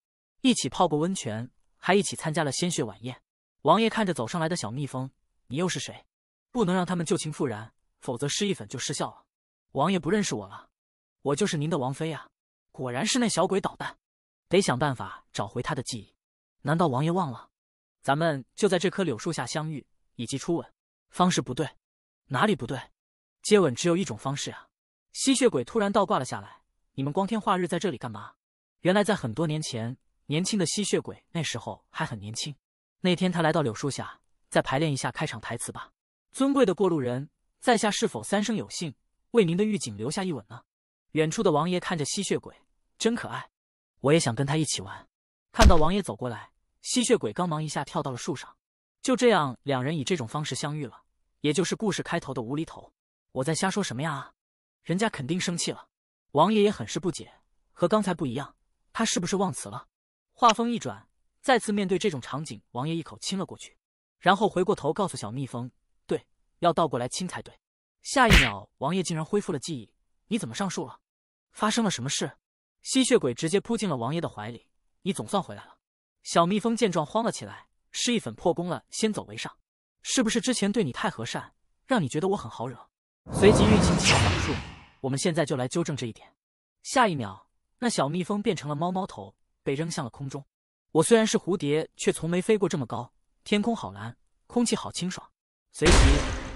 S1: 一起泡过温泉，还一起参加了鲜血晚宴。王爷看着走上来的小蜜蜂，你又是谁？不能让他们旧情复燃，否则失忆粉就失效了。王爷不认识我了，我就是您的王妃啊！果然是那小鬼捣蛋，得想办法找回他的记忆。难道王爷忘了？咱们就在这棵柳树下相遇，以及初吻方式不对，哪里不对？接吻只有一种方式啊！吸血鬼突然倒挂了下来，你们光天化日在这里干嘛？原来在很多年前。年轻的吸血鬼那时候还很年轻。那天他来到柳树下，再排练一下开场台词吧。尊贵的过路人，在下是否三生有幸为您的狱警留下一吻呢？远处的王爷看着吸血鬼，真可爱，我也想跟他一起玩。看到王爷走过来，吸血鬼刚忙一下跳到了树上。就这样，两人以这种方式相遇了，也就是故事开头的无厘头。我在瞎说什么呀？人家肯定生气了。王爷也很是不解，和刚才不一样，他是不是忘词了？话锋一转，再次面对这种场景，王爷一口亲了过去，然后回过头告诉小蜜蜂：“对，要倒过来亲才对。”下一秒，王爷竟然恢复了记忆：“你怎么上树了？发生了什么事？”吸血鬼直接扑进了王爷的怀里：“你总算回来了。”小蜜蜂见状慌了起来：“失忆粉破功了，先走为上。”“是不是之前对你太和善，让你觉得我很好惹？”随即运行起了法术，我们现在就来纠正这一点。下一秒，那小蜜蜂变成了猫猫头。被扔向了空中，我虽然是蝴蝶，却从没飞过这么高。天空好蓝，空气好清爽。随即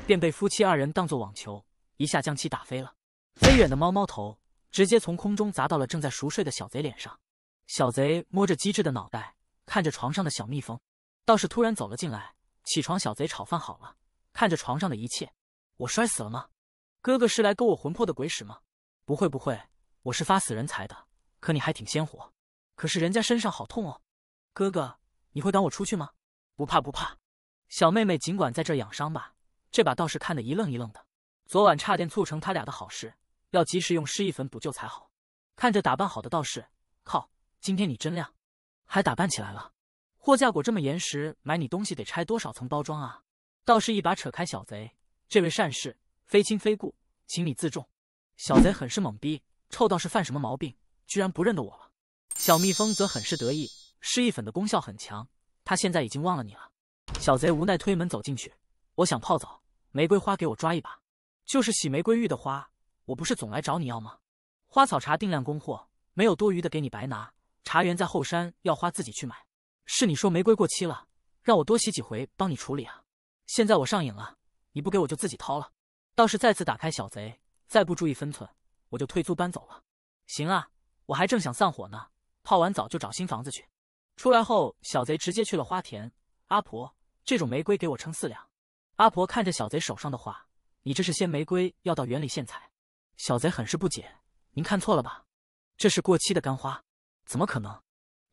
S1: 便被夫妻二人当作网球，一下将其打飞了。飞远的猫猫头直接从空中砸到了正在熟睡的小贼脸上。小贼摸着机智的脑袋，看着床上的小蜜蜂，倒是突然走了进来，起床。小贼炒饭好了，看着床上的一切，我摔死了吗？哥哥是来勾我魂魄的鬼使吗？不会不会，我是发死人财的。可你还挺鲜活。可是人家身上好痛哦，哥哥，你会赶我出去吗？不怕不怕，小妹妹尽管在这养伤吧。这把道士看得一愣一愣的，昨晚差点促成他俩的好事，要及时用失忆粉补救才好。看着打扮好的道士，靠，今天你真亮，还打扮起来了。货架果这么严实，买你东西得拆多少层包装啊？道士一把扯开小贼，这位善士非亲非故，请你自重。小贼很是懵逼，臭道士犯什么毛病，居然不认得我了？小蜜蜂则很是得意，失忆粉的功效很强，他现在已经忘了你了。小贼无奈推门走进去，我想泡澡，玫瑰花给我抓一把，就是洗玫瑰浴的花。我不是总来找你要吗？花草茶定量供货，没有多余的给你白拿。茶园在后山，要花自己去买。是你说玫瑰过期了，让我多洗几回帮你处理啊？现在我上瘾了，你不给我就自己掏了。倒是再次打开小贼，再不注意分寸，我就退租搬走了。行啊，我还正想散伙呢。泡完澡就找新房子去。出来后，小贼直接去了花田。阿婆，这种玫瑰给我称四两。阿婆看着小贼手上的花，你这是鲜玫瑰，要到园里现采。小贼很是不解：“您看错了吧？这是过期的干花，怎么可能？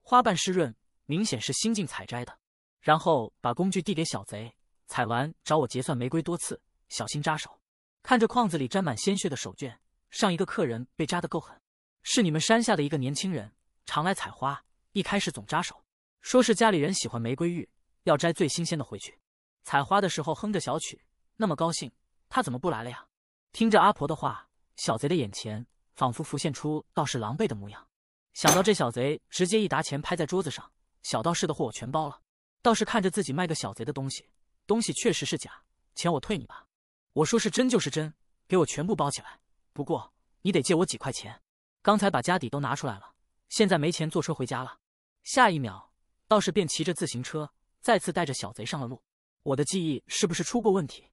S1: 花瓣湿润，明显是新近采摘的。”然后把工具递给小贼，采完找我结算玫瑰多次，小心扎手。看着筐子里沾满鲜血的手绢，上一个客人被扎得够狠，是你们山下的一个年轻人。常来采花，一开始总扎手，说是家里人喜欢玫瑰玉，要摘最新鲜的回去。采花的时候哼着小曲，那么高兴。他怎么不来了呀？听着阿婆的话，小贼的眼前仿佛浮现出道士狼狈的模样。想到这小贼直接一沓钱拍在桌子上，小道士的货我全包了。道士看着自己卖个小贼的东西，东西确实是假，钱我退你吧。我说是真就是真，给我全部包起来。不过你得借我几块钱，刚才把家底都拿出来了。现在没钱坐车回家了。下一秒，道士便骑着自行车，再次带着小贼上了路。我的记忆是不是出过问题？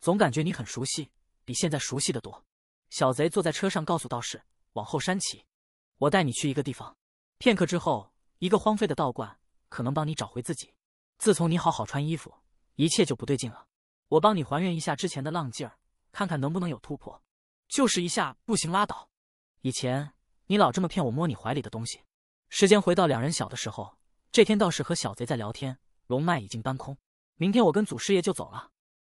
S1: 总感觉你很熟悉，比现在熟悉的多。小贼坐在车上，告诉道士：“往后山骑，我带你去一个地方。”片刻之后，一个荒废的道观，可能帮你找回自己。自从你好好穿衣服，一切就不对劲了。我帮你还原一下之前的浪劲儿，看看能不能有突破。就是一下不行拉倒。以前。你老这么骗我摸你怀里的东西。时间回到两人小的时候，这天道士和小贼在聊天，龙脉已经搬空，明天我跟祖师爷就走了。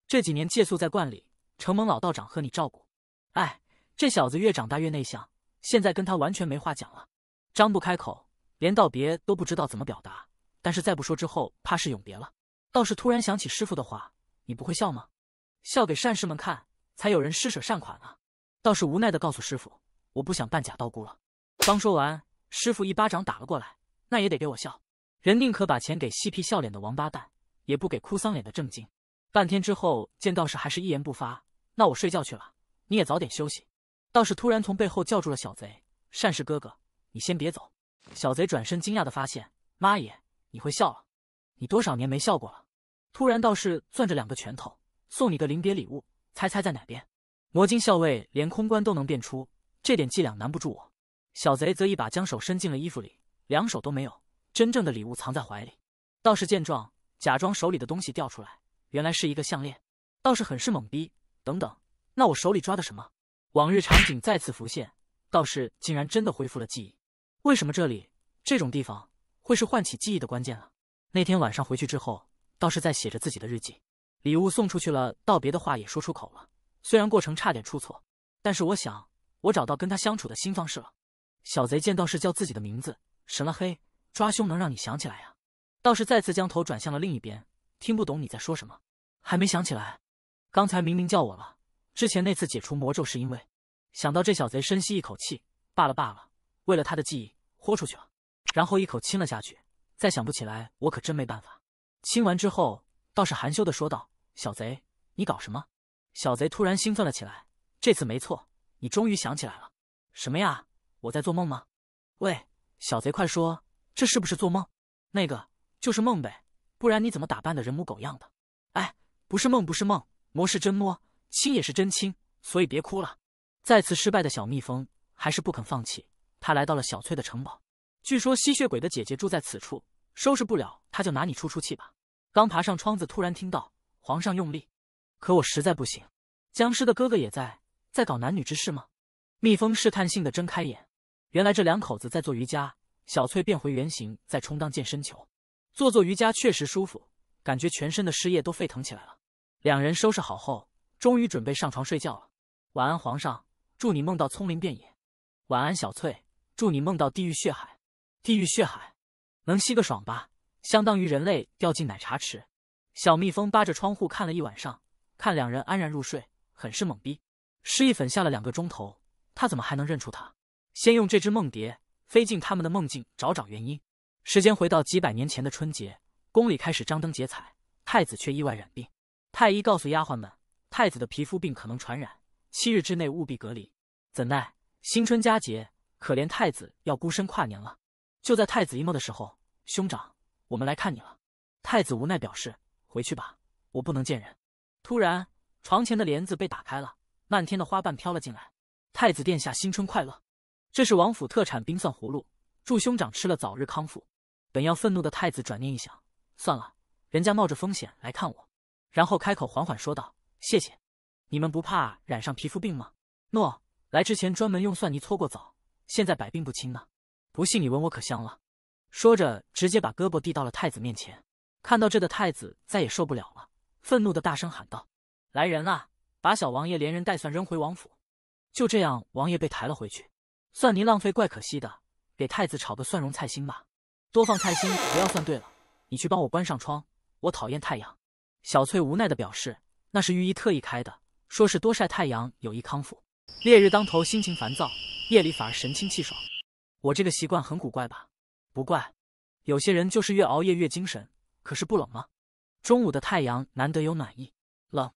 S1: 这几年借宿在观里，承蒙老道长和你照顾。哎，这小子越长大越内向，现在跟他完全没话讲了。张不开口，连道别都不知道怎么表达，但是再不说之后，怕是永别了。道士突然想起师傅的话：“你不会笑吗？笑给善士们看，才有人施舍善款啊。”道士无奈的告诉师傅。我不想扮假道姑了。刚说完，师傅一巴掌打了过来。那也得给我笑。人宁可把钱给嬉皮笑脸的王八蛋，也不给哭丧脸的正经。半天之后，见道士还是一言不发，那我睡觉去了。你也早点休息。道士突然从背后叫住了小贼：“善士哥哥，你先别走。”小贼转身惊讶的发现：“妈耶，你会笑了？你多少年没笑过了？”突然，道士攥着两个拳头，送你个临别礼物，猜猜在哪边？魔晶校尉连空关都能变出。这点伎俩难不住我，小贼则一把将手伸进了衣服里，两手都没有真正的礼物藏在怀里。道士见状，假装手里的东西掉出来，原来是一个项链。道士很是懵逼，等等，那我手里抓的什么？往日场景再次浮现，道士竟然真的恢复了记忆。为什么这里这种地方会是唤起记忆的关键啊？那天晚上回去之后，道士在写着自己的日记，礼物送出去了，道别的话也说出口了。虽然过程差点出错，但是我想。我找到跟他相处的新方式了。小贼见道士叫自己的名字，神了嘿，抓胸能让你想起来呀？道士再次将头转向了另一边，听不懂你在说什么，还没想起来。刚才明明叫我了。之前那次解除魔咒是因为……想到这，小贼深吸一口气，罢了罢了，为了他的记忆，豁出去了。然后一口亲了下去，再想不起来，我可真没办法。亲完之后，道士含羞的说道：“小贼，你搞什么？”小贼突然兴奋了起来，这次没错。你终于想起来了，什么呀？我在做梦吗？喂，小贼，快说，这是不是做梦？那个就是梦呗，不然你怎么打扮的人模狗样的？哎，不是梦，不是梦，魔是真摸，亲也是真亲，所以别哭了。再次失败的小蜜蜂还是不肯放弃，他来到了小翠的城堡。据说吸血鬼的姐姐住在此处，收拾不了他就拿你出出气吧。刚爬上窗子，突然听到皇上用力，可我实在不行。僵尸的哥哥也在。在搞男女之事吗？蜜蜂试探性的睁开眼，原来这两口子在做瑜伽。小翠变回原形，在充当健身球。做做瑜伽确实舒服，感觉全身的湿液都沸腾起来了。两人收拾好后，终于准备上床睡觉了。晚安，皇上，祝你梦到葱林遍野。晚安，小翠，祝你梦到地狱血海。地狱血海，能吸个爽吧？相当于人类掉进奶茶池。小蜜蜂扒着窗户看了一晚上，看两人安然入睡，很是懵逼。失忆粉下了两个钟头，他怎么还能认出他？先用这只梦蝶飞进他们的梦境，找找原因。时间回到几百年前的春节，宫里开始张灯结彩，太子却意外染病。太医告诉丫鬟们，太子的皮肤病可能传染，七日之内务必隔离。怎奈新春佳节，可怜太子要孤身跨年了。就在太子 emo 的时候，兄长，我们来看你了。太子无奈表示，回去吧，我不能见人。突然，床前的帘子被打开了。漫天的花瓣飘了进来。太子殿下，新春快乐！这是王府特产冰蒜葫芦，祝兄长吃了早日康复。本要愤怒的太子转念一想，算了，人家冒着风险来看我，然后开口缓缓说道：“谢谢，你们不怕染上皮肤病吗？”“诺，来之前专门用蒜泥搓过澡，现在百病不侵呢。不信你闻，我可香了。”说着，直接把胳膊递到了太子面前。看到这的太子再也受不了了，愤怒的大声喊道：“来人啊！”把小王爷连人带蒜扔回王府，就这样，王爷被抬了回去。蒜泥浪费，怪可惜的。给太子炒个蒜蓉菜心吧，多放菜心，不要蒜。对了，你去帮我关上窗，我讨厌太阳。小翠无奈的表示，那是御医特意开的，说是多晒太阳有益康复。烈日当头，心情烦躁，夜里反而神清气爽。我这个习惯很古怪吧？不怪，有些人就是越熬夜越精神。可是不冷吗？中午的太阳难得有暖意，冷。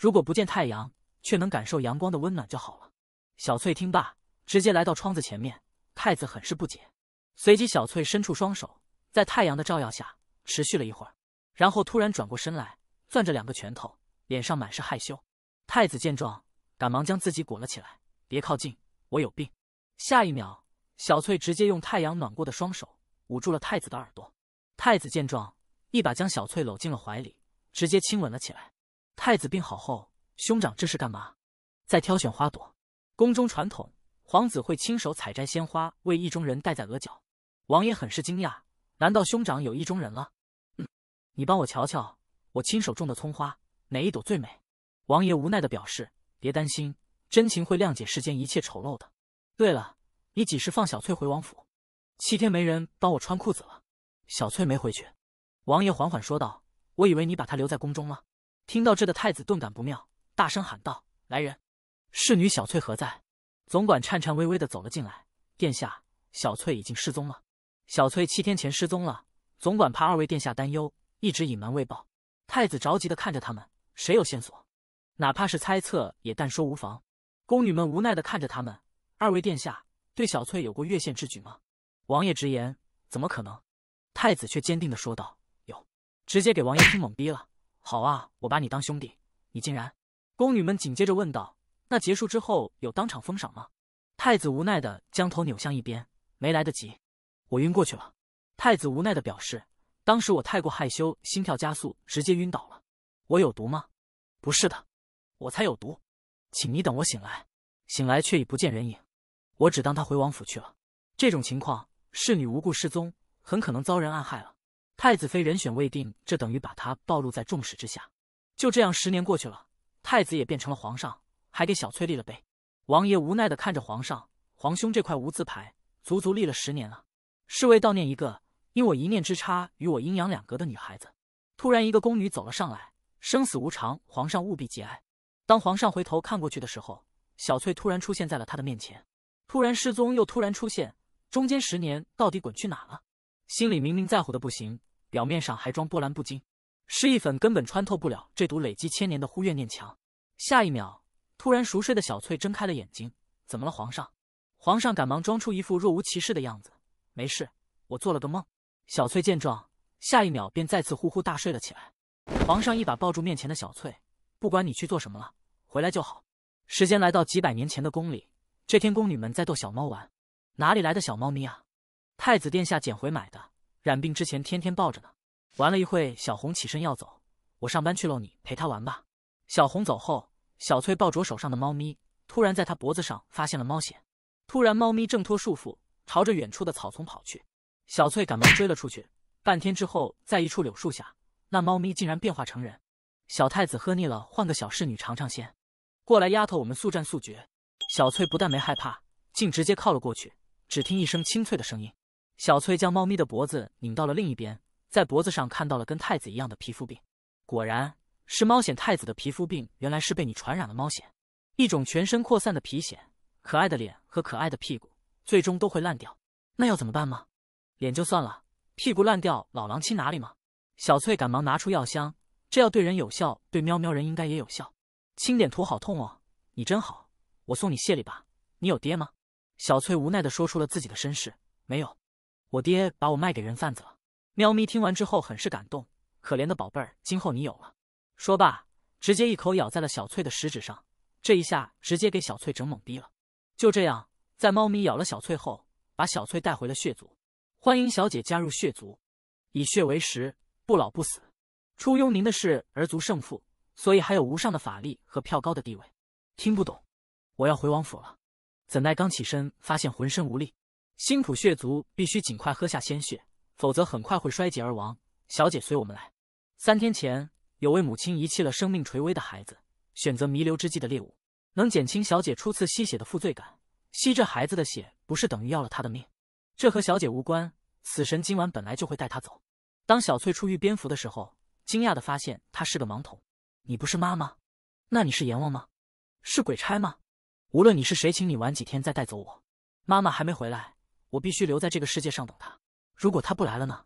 S1: 如果不见太阳，却能感受阳光的温暖就好了。小翠听罢，直接来到窗子前面。太子很是不解，随即小翠伸出双手，在太阳的照耀下持续了一会儿，然后突然转过身来，攥着两个拳头，脸上满是害羞。太子见状，赶忙将自己裹了起来，别靠近，我有病。下一秒，小翠直接用太阳暖过的双手捂住了太子的耳朵。太子见状，一把将小翠搂进了怀里，直接亲吻了起来。太子病好后，兄长这是干嘛？在挑选花朵。宫中传统，皇子会亲手采摘鲜花，为意中人戴在额角。王爷很是惊讶，难道兄长有意中人了？嗯，你帮我瞧瞧，我亲手种的葱花，哪一朵最美？王爷无奈的表示，别担心，真情会谅解世间一切丑陋的。对了，你几时放小翠回王府？七天没人帮我穿裤子了。小翠没回去。王爷缓缓说道：“我以为你把她留在宫中了。”听到这的太子顿感不妙，大声喊道：“来人，侍女小翠何在？”总管颤颤巍巍的走了进来：“殿下，小翠已经失踪了。小翠七天前失踪了，总管怕二位殿下担忧，一直隐瞒未报。”太子着急的看着他们：“谁有线索？哪怕是猜测也但说无妨。”宫女们无奈的看着他们：“二位殿下对小翠有过越线之举吗？”王爷直言：“怎么可能？”太子却坚定的说道：“有。”直接给王爷听懵逼了。好啊，我把你当兄弟，你竟然！宫女们紧接着问道：“那结束之后有当场封赏吗？”太子无奈的将头扭向一边，没来得及，我晕过去了。太子无奈的表示：“当时我太过害羞，心跳加速，直接晕倒了。”我有毒吗？不是的，我才有毒，请你等我醒来，醒来却已不见人影，我只当他回王府去了。这种情况，侍女无故失踪，很可能遭人暗害了。太子妃人选未定，这等于把她暴露在众矢之下。就这样，十年过去了，太子也变成了皇上，还给小翠立了碑。王爷无奈的看着皇上，皇兄这块无字牌足足立了十年了，是为悼念一个因我一念之差与我阴阳两隔的女孩子。突然，一个宫女走了上来，生死无常，皇上务必节哀。当皇上回头看过去的时候，小翠突然出现在了他的面前。突然失踪，又突然出现，中间十年到底滚去哪了？心里明明在乎的不行。表面上还装波澜不惊，失忆粉根本穿透不了这堵累积千年的忽怨念墙。下一秒，突然熟睡的小翠睁开了眼睛：“怎么了，皇上？”皇上赶忙装出一副若无其事的样子：“没事，我做了个梦。”小翠见状，下一秒便再次呼呼大睡了起来。皇上一把抱住面前的小翠：“不管你去做什么了，回来就好。”时间来到几百年前的宫里，这天宫女们在逗小猫玩：“哪里来的小猫咪啊？”“太子殿下捡回买的。”染病之前天天抱着呢，玩了一会，小红起身要走，我上班去喽，你陪她玩吧。小红走后，小翠抱着手上的猫咪，突然在她脖子上发现了猫藓。突然猫咪挣脱束缚，朝着远处的草丛跑去，小翠赶忙追了出去，半天之后，在一处柳树下，那猫咪竟然变化成人。小太子喝腻了，换个小侍女尝尝鲜，过来丫头，我们速战速决。小翠不但没害怕，竟直接靠了过去，只听一声清脆的声音。小翠将猫咪的脖子拧到了另一边，在脖子上看到了跟太子一样的皮肤病，果然是猫藓太子的皮肤病原来是被你传染了。猫藓，一种全身扩散的皮癣，可爱的脸和可爱的屁股最终都会烂掉。那要怎么办吗？脸就算了，屁股烂掉，老狼亲哪里吗？小翠赶忙拿出药箱，这药对人有效，对喵喵人应该也有效。轻点涂，好痛哦！你真好，我送你谢礼吧。你有爹吗？小翠无奈地说出了自己的身世，没有。我爹把我卖给人贩子了。喵咪听完之后很是感动，可怜的宝贝儿，今后你有了。说罢，直接一口咬在了小翠的食指上，这一下直接给小翠整懵逼了。就这样，在猫咪咬了小翠后，把小翠带回了血族。欢迎小姐加入血族，以血为食，不老不死。出拥您的是儿族胜负，所以还有无上的法力和票高的地位。听不懂，我要回王府了。怎奈刚起身，发现浑身无力。辛普血族必须尽快喝下鲜血，否则很快会衰竭而亡。小姐，随我们来。三天前，有位母亲遗弃了生命垂危的孩子，选择弥留之际的猎物，能减轻小姐初次吸血的负罪感。吸这孩子的血不是等于要了他的命？这和小姐无关。死神今晚本来就会带他走。当小翠初遇蝙蝠的时候，惊讶地发现他是个盲童。你不是妈妈？那你是阎王吗？是鬼差吗？无论你是谁，请你玩几天再带走我。妈妈还没回来。我必须留在这个世界上等他。如果他不来了呢？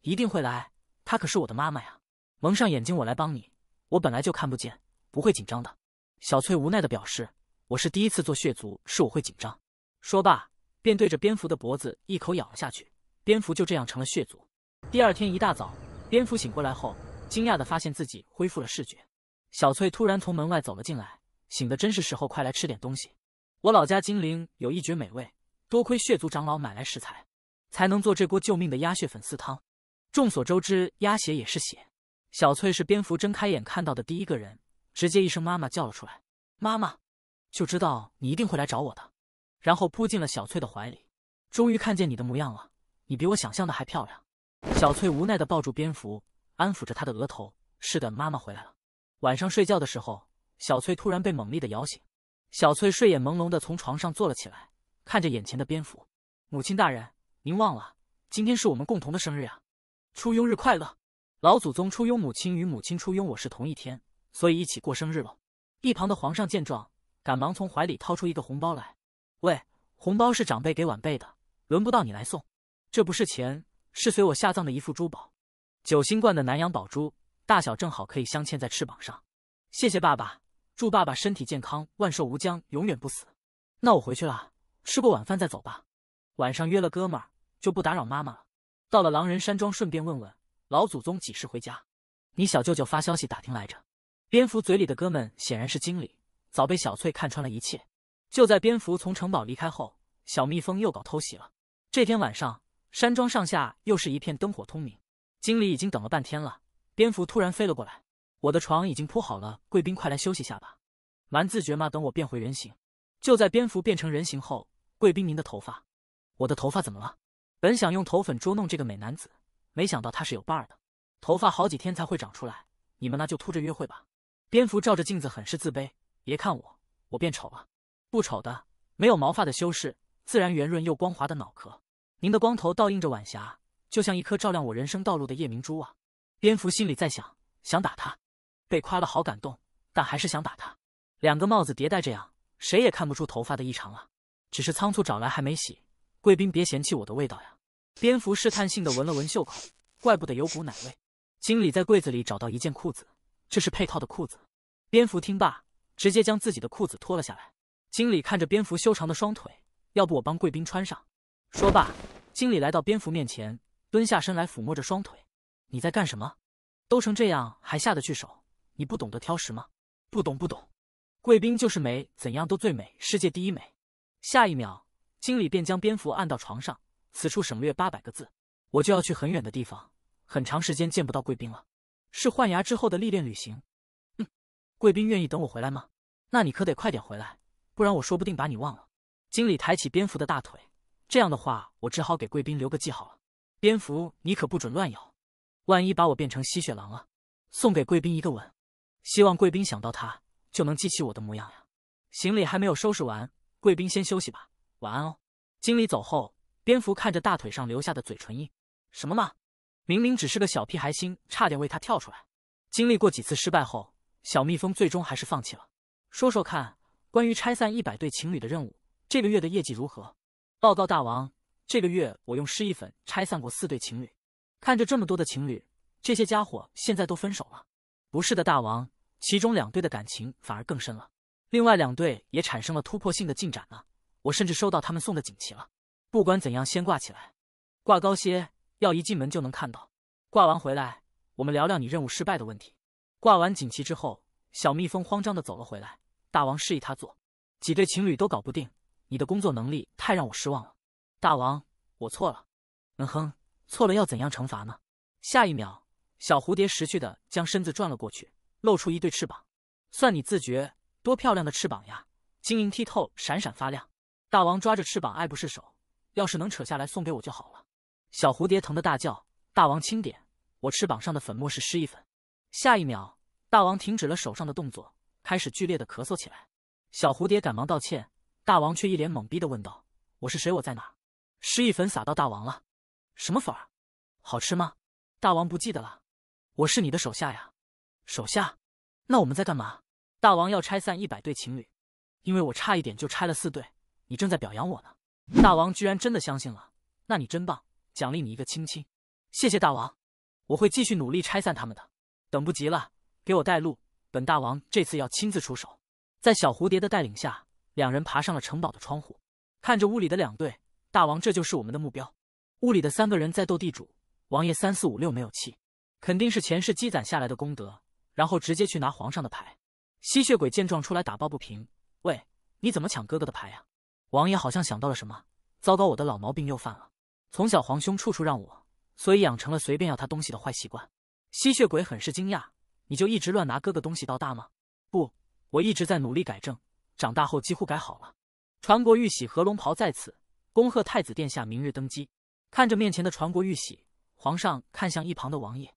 S1: 一定会来，他可是我的妈妈呀！蒙上眼睛，我来帮你。我本来就看不见，不会紧张的。小翠无奈的表示：“我是第一次做血族，是我会紧张。”说罢，便对着蝙蝠的脖子一口咬了下去。蝙蝠就这样成了血族。第二天一大早，蝙蝠醒过来后，惊讶的发现自己恢复了视觉。小翠突然从门外走了进来：“醒的真是时候，快来吃点东西。我老家金陵有一绝美味。”多亏血族长老买来食材，才能做这锅救命的鸭血粉丝汤。众所周知，鸭血也是血。小翠是蝙蝠睁开眼看到的第一个人，直接一声“妈妈”叫了出来。妈妈，就知道你一定会来找我的。然后扑进了小翠的怀里，终于看见你的模样了。你比我想象的还漂亮。小翠无奈的抱住蝙蝠，安抚着他的额头。是的，妈妈回来了。晚上睡觉的时候，小翠突然被猛烈的摇醒。小翠睡眼朦胧的从床上坐了起来。看着眼前的蝙蝠，母亲大人，您忘了，今天是我们共同的生日啊！初拥日快乐，老祖宗初拥母亲与母亲初拥我是同一天，所以一起过生日了。一旁的皇上见状，赶忙从怀里掏出一个红包来：“喂，红包是长辈给晚辈的，轮不到你来送。这不是钱，是随我下葬的一副珠宝——九星冠的南洋宝珠，大小正好可以镶嵌在翅膀上。谢谢爸爸，祝爸爸身体健康，万寿无疆，永远不死。那我回去了。”吃过晚饭再走吧，晚上约了哥们儿，就不打扰妈妈了。到了狼人山庄，顺便问问老祖宗几时回家。你小舅舅发消息打听来着。蝙蝠嘴里的哥们显然是经理，早被小翠看穿了一切。就在蝙蝠从城堡离开后，小蜜蜂又搞偷袭了。这天晚上，山庄上下又是一片灯火通明。经理已经等了半天了。蝙蝠突然飞了过来，我的床已经铺好了，贵宾快来休息下吧。蛮自觉吗？等我变回原形。就在蝙蝠变成人形后。贵宾，您的头发，我的头发怎么了？本想用头粉捉弄这个美男子，没想到他是有伴儿的。头发好几天才会长出来，你们那就秃着约会吧。蝙蝠照着镜子，很是自卑。别看我，我变丑了。不丑的，没有毛发的修饰，自然圆润又光滑的脑壳。您的光头倒映着晚霞，就像一颗照亮我人生道路的夜明珠啊！蝙蝠心里在想，想打他，被夸了好感动，但还是想打他。两个帽子叠戴这样，谁也看不出头发的异常了。只是仓促找来还没洗，贵宾别嫌弃我的味道呀。蝙蝠试探性的闻了闻袖口，怪不得有股奶味。经理在柜子里找到一件裤子，这是配套的裤子。蝙蝠听罢，直接将自己的裤子脱了下来。经理看着蝙蝠修长的双腿，要不我帮贵宾穿上？说罢，经理来到蝙蝠面前，蹲下身来抚摸着双腿。你在干什么？都成这样还下得去手？你不懂得挑食吗？不懂不懂。贵宾就是美，怎样都最美，世界第一美。下一秒，经理便将蝙蝠按到床上。此处省略八百个字。我就要去很远的地方，很长时间见不到贵宾了，是换牙之后的历练旅行。嗯，贵宾愿意等我回来吗？那你可得快点回来，不然我说不定把你忘了。经理抬起蝙蝠的大腿，这样的话，我只好给贵宾留个记号了。蝙蝠，你可不准乱咬，万一把我变成吸血狼了。送给贵宾一个吻，希望贵宾想到他就能记起我的模样呀。行李还没有收拾完。贵宾先休息吧，晚安哦。经理走后，蝙蝠看着大腿上留下的嘴唇印，什么嘛？明明只是个小屁孩心，差点为他跳出来。经历过几次失败后，小蜜蜂最终还是放弃了。说说看，关于拆散一百对情侣的任务，这个月的业绩如何？报告大王，这个月我用失忆粉拆散过四对情侣。看着这么多的情侣，这些家伙现在都分手了？不是的，大王，其中两对的感情反而更深了。另外两队也产生了突破性的进展呢，我甚至收到他们送的锦旗了。不管怎样，先挂起来，挂高些，要一进门就能看到。挂完回来，我们聊聊你任务失败的问题。挂完锦旗之后，小蜜蜂慌张的走了回来，大王示意他做，几对情侣都搞不定，你的工作能力太让我失望了，大王，我错了。嗯哼，错了要怎样惩罚呢？下一秒，小蝴蝶识趣的将身子转了过去，露出一对翅膀，算你自觉。多漂亮的翅膀呀，晶莹剔透，闪闪发亮。大王抓着翅膀爱不释手，要是能扯下来送给我就好了。小蝴蝶疼得大叫。大王轻点，我翅膀上的粉末是失忆粉。下一秒，大王停止了手上的动作，开始剧烈的咳嗽起来。小蝴蝶赶忙道歉，大王却一脸懵逼的问道：“我是谁？我在哪？”失忆粉撒到大王了？什么粉？好吃吗？大王不记得了。我是你的手下呀。手下？那我们在干嘛？大王要拆散一百对情侣，因为我差一点就拆了四对。你正在表扬我呢，大王居然真的相信了，那你真棒，奖励你一个亲亲。谢谢大王，我会继续努力拆散他们的。等不及了，给我带路，本大王这次要亲自出手。在小蝴蝶的带领下，两人爬上了城堡的窗户，看着屋里的两对。大王，这就是我们的目标。屋里的三个人在斗地主，王爷三四五六没有气，肯定是前世积攒下来的功德，然后直接去拿皇上的牌。吸血鬼见状出来打抱不平：“喂，你怎么抢哥哥的牌呀？”王爷好像想到了什么，糟糕，我的老毛病又犯了。从小皇兄处处让我，所以养成了随便要他东西的坏习惯。吸血鬼很是惊讶：“你就一直乱拿哥哥东西到大吗？”“不，我一直在努力改正，长大后几乎改好了。”传国玉玺和龙袍在此，恭贺太子殿下明日登基。看着面前的传国玉玺，皇上看向一旁的王爷，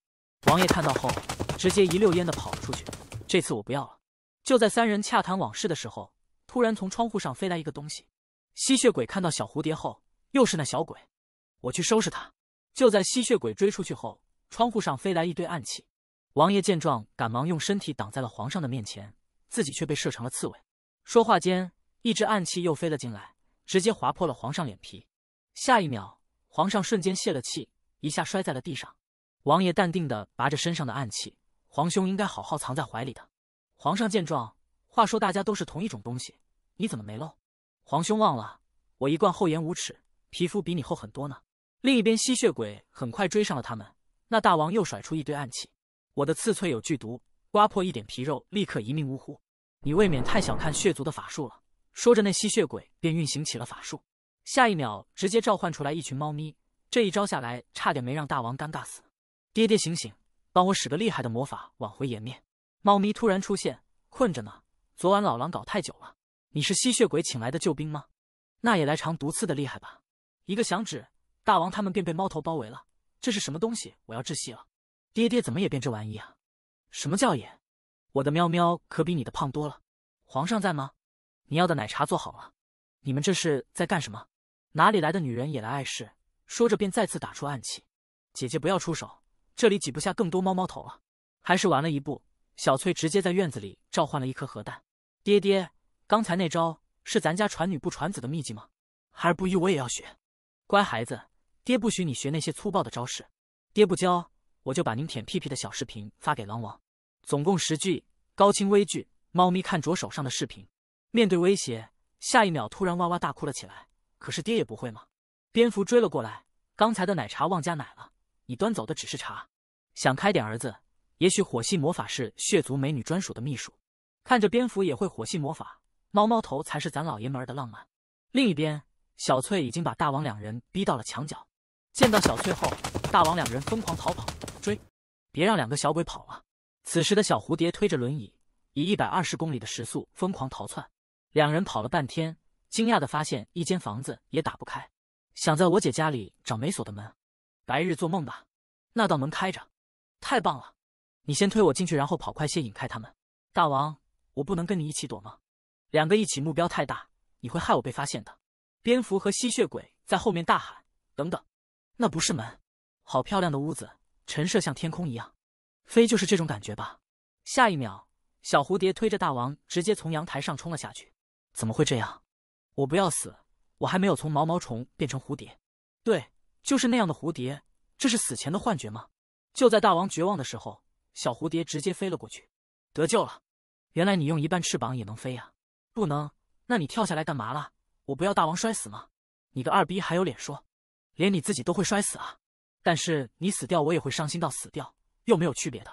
S1: 王爷看到后直接一溜烟的跑了出去。这次我不要了。就在三人洽谈往事的时候，突然从窗户上飞来一个东西。吸血鬼看到小蝴蝶后，又是那小鬼，我去收拾他。就在吸血鬼追出去后，窗户上飞来一堆暗器。王爷见状，赶忙用身体挡在了皇上的面前，自己却被射成了刺猬。说话间，一只暗器又飞了进来，直接划破了皇上脸皮。下一秒，皇上瞬间泄了气，一下摔在了地上。王爷淡定的拔着身上的暗器，皇兄应该好好藏在怀里的。皇上见状，话说大家都是同一种东西，你怎么没漏？皇兄忘了，我一贯厚颜无耻，皮肤比你厚很多呢。另一边吸血鬼很快追上了他们，那大王又甩出一堆暗器，我的刺翠有剧毒，刮破一点皮肉立刻一命呜呼。你未免太小看血族的法术了。说着，那吸血鬼便运行起了法术，下一秒直接召唤出来一群猫咪。这一招下来，差点没让大王尴尬死。爹爹醒醒，帮我使个厉害的魔法挽回颜面。猫咪突然出现，困着呢。昨晚老狼搞太久了。你是吸血鬼请来的救兵吗？那也来尝毒刺的厉害吧。一个响指，大王他们便被猫头包围了。这是什么东西？我要窒息了。爹爹怎么也变这玩意啊？什么叫也？我的喵喵可比你的胖多了。皇上在吗？你要的奶茶做好了。你们这是在干什么？哪里来的女人也来碍事？说着便再次打出暗器。姐姐不要出手，这里挤不下更多猫猫头了。还是晚了一步。小翠直接在院子里召唤了一颗核弹。爹爹，刚才那招是咱家传女不传子的秘籍吗？孩儿不依，我也要学。乖孩子，爹不许你学那些粗暴的招式。爹不教，我就把您舔屁屁的小视频发给狼王。总共十句，高清微剧。猫咪看着手上的视频，面对威胁，下一秒突然哇哇大哭了起来。可是爹也不会吗？蝙蝠追了过来，刚才的奶茶忘加奶了。你端走的只是茶。想开点，儿子。也许火系魔法是血族美女专属的秘术，看着蝙蝠也会火系魔法，猫猫头才是咱老爷们儿的浪漫。另一边，小翠已经把大王两人逼到了墙角。见到小翠后，大王两人疯狂逃跑，追，别让两个小鬼跑了。此时的小蝴蝶推着轮椅，以一百二十公里的时速疯狂逃窜。两人跑了半天，惊讶的发现一间房子也打不开，想在我姐家里找没锁的门，白日做梦吧。那道门开着，太棒了。你先推我进去，然后跑快些，引开他们。大王，我不能跟你一起躲吗？两个一起目标太大，你会害我被发现的。蝙蝠和吸血鬼在后面大喊：“等等，那不是门？好漂亮的屋子，陈设像天空一样，飞就是这种感觉吧。”下一秒，小蝴蝶推着大王直接从阳台上冲了下去。怎么会这样？我不要死，我还没有从毛毛虫变成蝴蝶。对，就是那样的蝴蝶。这是死前的幻觉吗？就在大王绝望的时候。小蝴蝶直接飞了过去，得救了。原来你用一半翅膀也能飞呀？不能？那你跳下来干嘛了？我不要大王摔死吗？你个二逼还有脸说？连你自己都会摔死啊？但是你死掉我也会伤心到死掉，又没有区别的。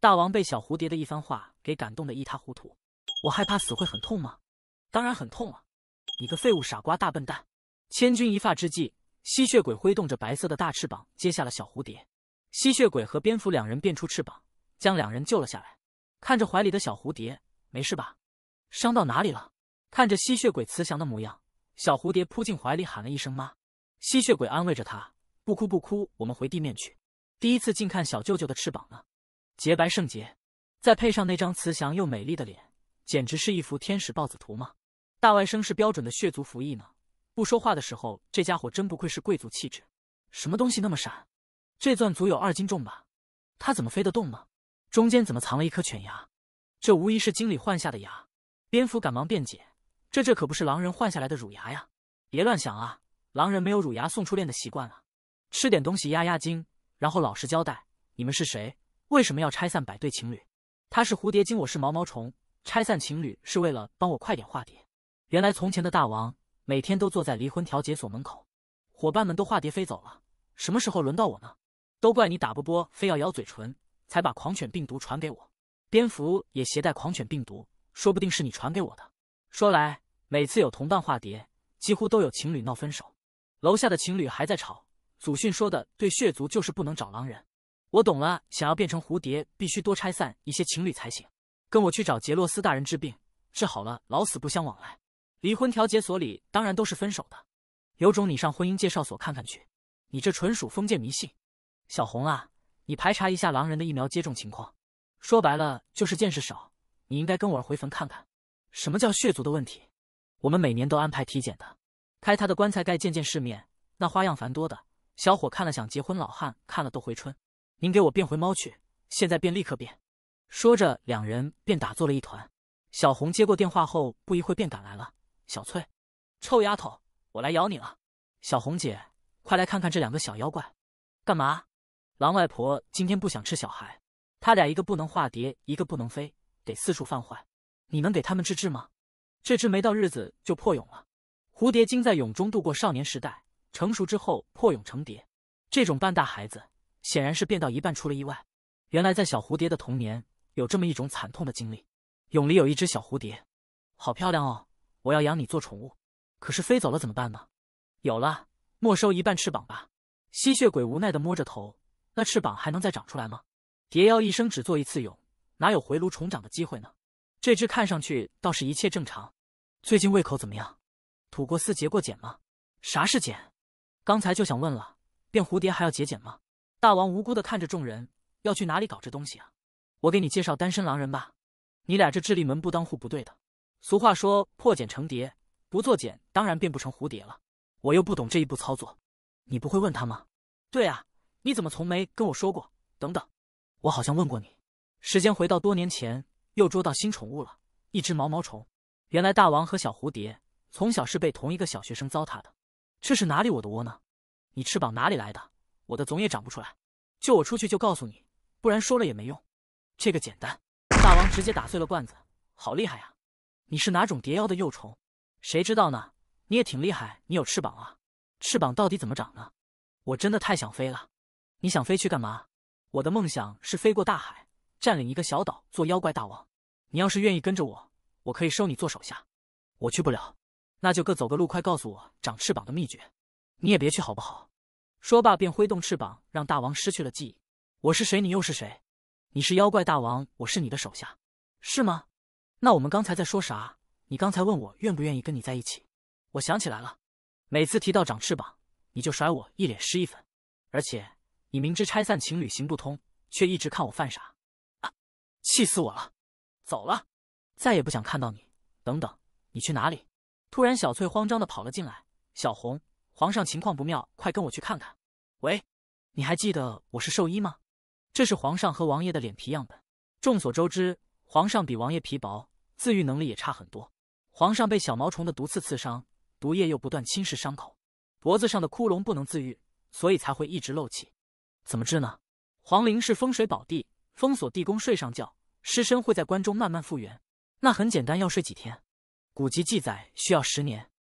S1: 大王被小蝴蝶的一番话给感动得一塌糊涂。我害怕死会很痛吗？当然很痛了。你个废物傻瓜大笨蛋！千钧一发之际，吸血鬼挥动着白色的大翅膀接下了小蝴蝶。吸血鬼和蝙蝠两人变出翅膀。将两人救了下来，看着怀里的小蝴蝶，没事吧？伤到哪里了？看着吸血鬼慈祥的模样，小蝴蝶扑进怀里喊了一声“妈”。吸血鬼安慰着他：“不哭不哭，我们回地面去。”第一次近看小舅舅的翅膀呢，洁白圣洁，再配上那张慈祥又美丽的脸，简直是一幅天使豹子图嘛！大外甥是标准的血族服役呢，不说话的时候，这家伙真不愧是贵族气质。什么东西那么闪？这钻足有二斤重吧？他怎么飞得动呢？中间怎么藏了一颗犬牙？这无疑是经理换下的牙。蝙蝠赶忙辩解：“这这可不是狼人换下来的乳牙呀！别乱想啊，狼人没有乳牙送初恋的习惯啊。”吃点东西压压惊，然后老实交代：你们是谁？为什么要拆散百对情侣？他是蝴蝶精，我是毛毛虫。拆散情侣是为了帮我快点化蝶。原来从前的大王每天都坐在离婚调解所门口，伙伴们都化蝶飞走了，什么时候轮到我呢？都怪你打不波，非要咬嘴唇。才把狂犬病毒传给我，蝙蝠也携带狂犬病毒，说不定是你传给我的。说来，每次有同伴化蝶，几乎都有情侣闹分手。楼下的情侣还在吵，祖训说的对，血族就是不能找狼人。我懂了，想要变成蝴蝶，必须多拆散一些情侣才行。跟我去找杰洛斯大人治病，治好了老死不相往来。离婚调解所里当然都是分手的，有种你上婚姻介绍所看看去，你这纯属封建迷信。小红啊。你排查一下狼人的疫苗接种情况，说白了就是见识少。你应该跟我儿回坟看看。什么叫血族的问题？我们每年都安排体检的。开他的棺材盖见见世面，那花样繁多的，小伙看了想结婚，老汉看了都回春。您给我变回猫去，现在变立刻变。说着，两人便打作了一团。小红接过电话后，不一会便赶来了。小翠，臭丫头，我来咬你了。小红姐，快来看看这两个小妖怪，干嘛？狼外婆今天不想吃小孩，他俩一个不能化蝶，一个不能飞，得四处犯坏。你能给他们治治吗？这只没到日子就破蛹了。蝴蝶精在蛹中度过少年时代，成熟之后破蛹成蝶。这种半大孩子显然是变到一半出了意外。原来在小蝴蝶的童年有这么一种惨痛的经历。蛹里有一只小蝴蝶，好漂亮哦！我要养你做宠物，可是飞走了怎么办呢？有了，没收一半翅膀吧。吸血鬼无奈地摸着头。那翅膀还能再长出来吗？蝶妖一生只做一次蛹，哪有回炉重长的机会呢？这只看上去倒是一切正常。最近胃口怎么样？吐过丝、结过茧吗？啥是茧？刚才就想问了，变蝴蝶还要结茧吗？大王无辜的看着众人，要去哪里搞这东西啊？我给你介绍单身狼人吧。你俩这智力门不当户不对的。俗话说破茧成蝶，不做茧当然变不成蝴蝶了。我又不懂这一步操作，你不会问他吗？对啊。你怎么从没跟我说过？等等，我好像问过你。时间回到多年前，又捉到新宠物了，一只毛毛虫。原来大王和小蝴蝶从小是被同一个小学生糟蹋的。这是哪里我的窝呢？你翅膀哪里来的？我的总也长不出来。就我出去就告诉你，不然说了也没用。这个简单，大王直接打碎了罐子，好厉害呀！你是哪种蝶妖的幼虫？谁知道呢？你也挺厉害，你有翅膀啊？翅膀到底怎么长呢？我真的太想飞了。你想飞去干嘛？我的梦想是飞过大海，占领一个小岛，做妖怪大王。你要是愿意跟着我，我可以收你做手下。我去不了，那就各走各路。快告诉我长翅膀的秘诀！你也别去好不好？说罢便挥动翅膀，让大王失去了记忆。我是谁？你又是谁？你是妖怪大王，我是你的手下，是吗？那我们刚才在说啥？你刚才问我愿不愿意跟你在一起。我想起来了，每次提到长翅膀，你就甩我一脸失意粉，而且。你明知拆散情侣行不通，却一直看我犯傻，啊！气死我了！走了，再也不想看到你。等等，你去哪里？突然，小翠慌张的跑了进来。小红，皇上情况不妙，快跟我去看看。喂，你还记得我是兽医吗？这是皇上和王爷的脸皮样本。众所周知，皇上比王爷皮薄，自愈能力也差很多。皇上被小毛虫的毒刺刺伤，毒液又不断侵蚀伤口，脖子上的窟窿不能自愈，所以才会一直漏气。怎么治呢？黄陵是风水宝地，封锁地宫睡上觉，尸身会在棺中慢慢复原。那很简单，要睡几天？古籍记载需要十年。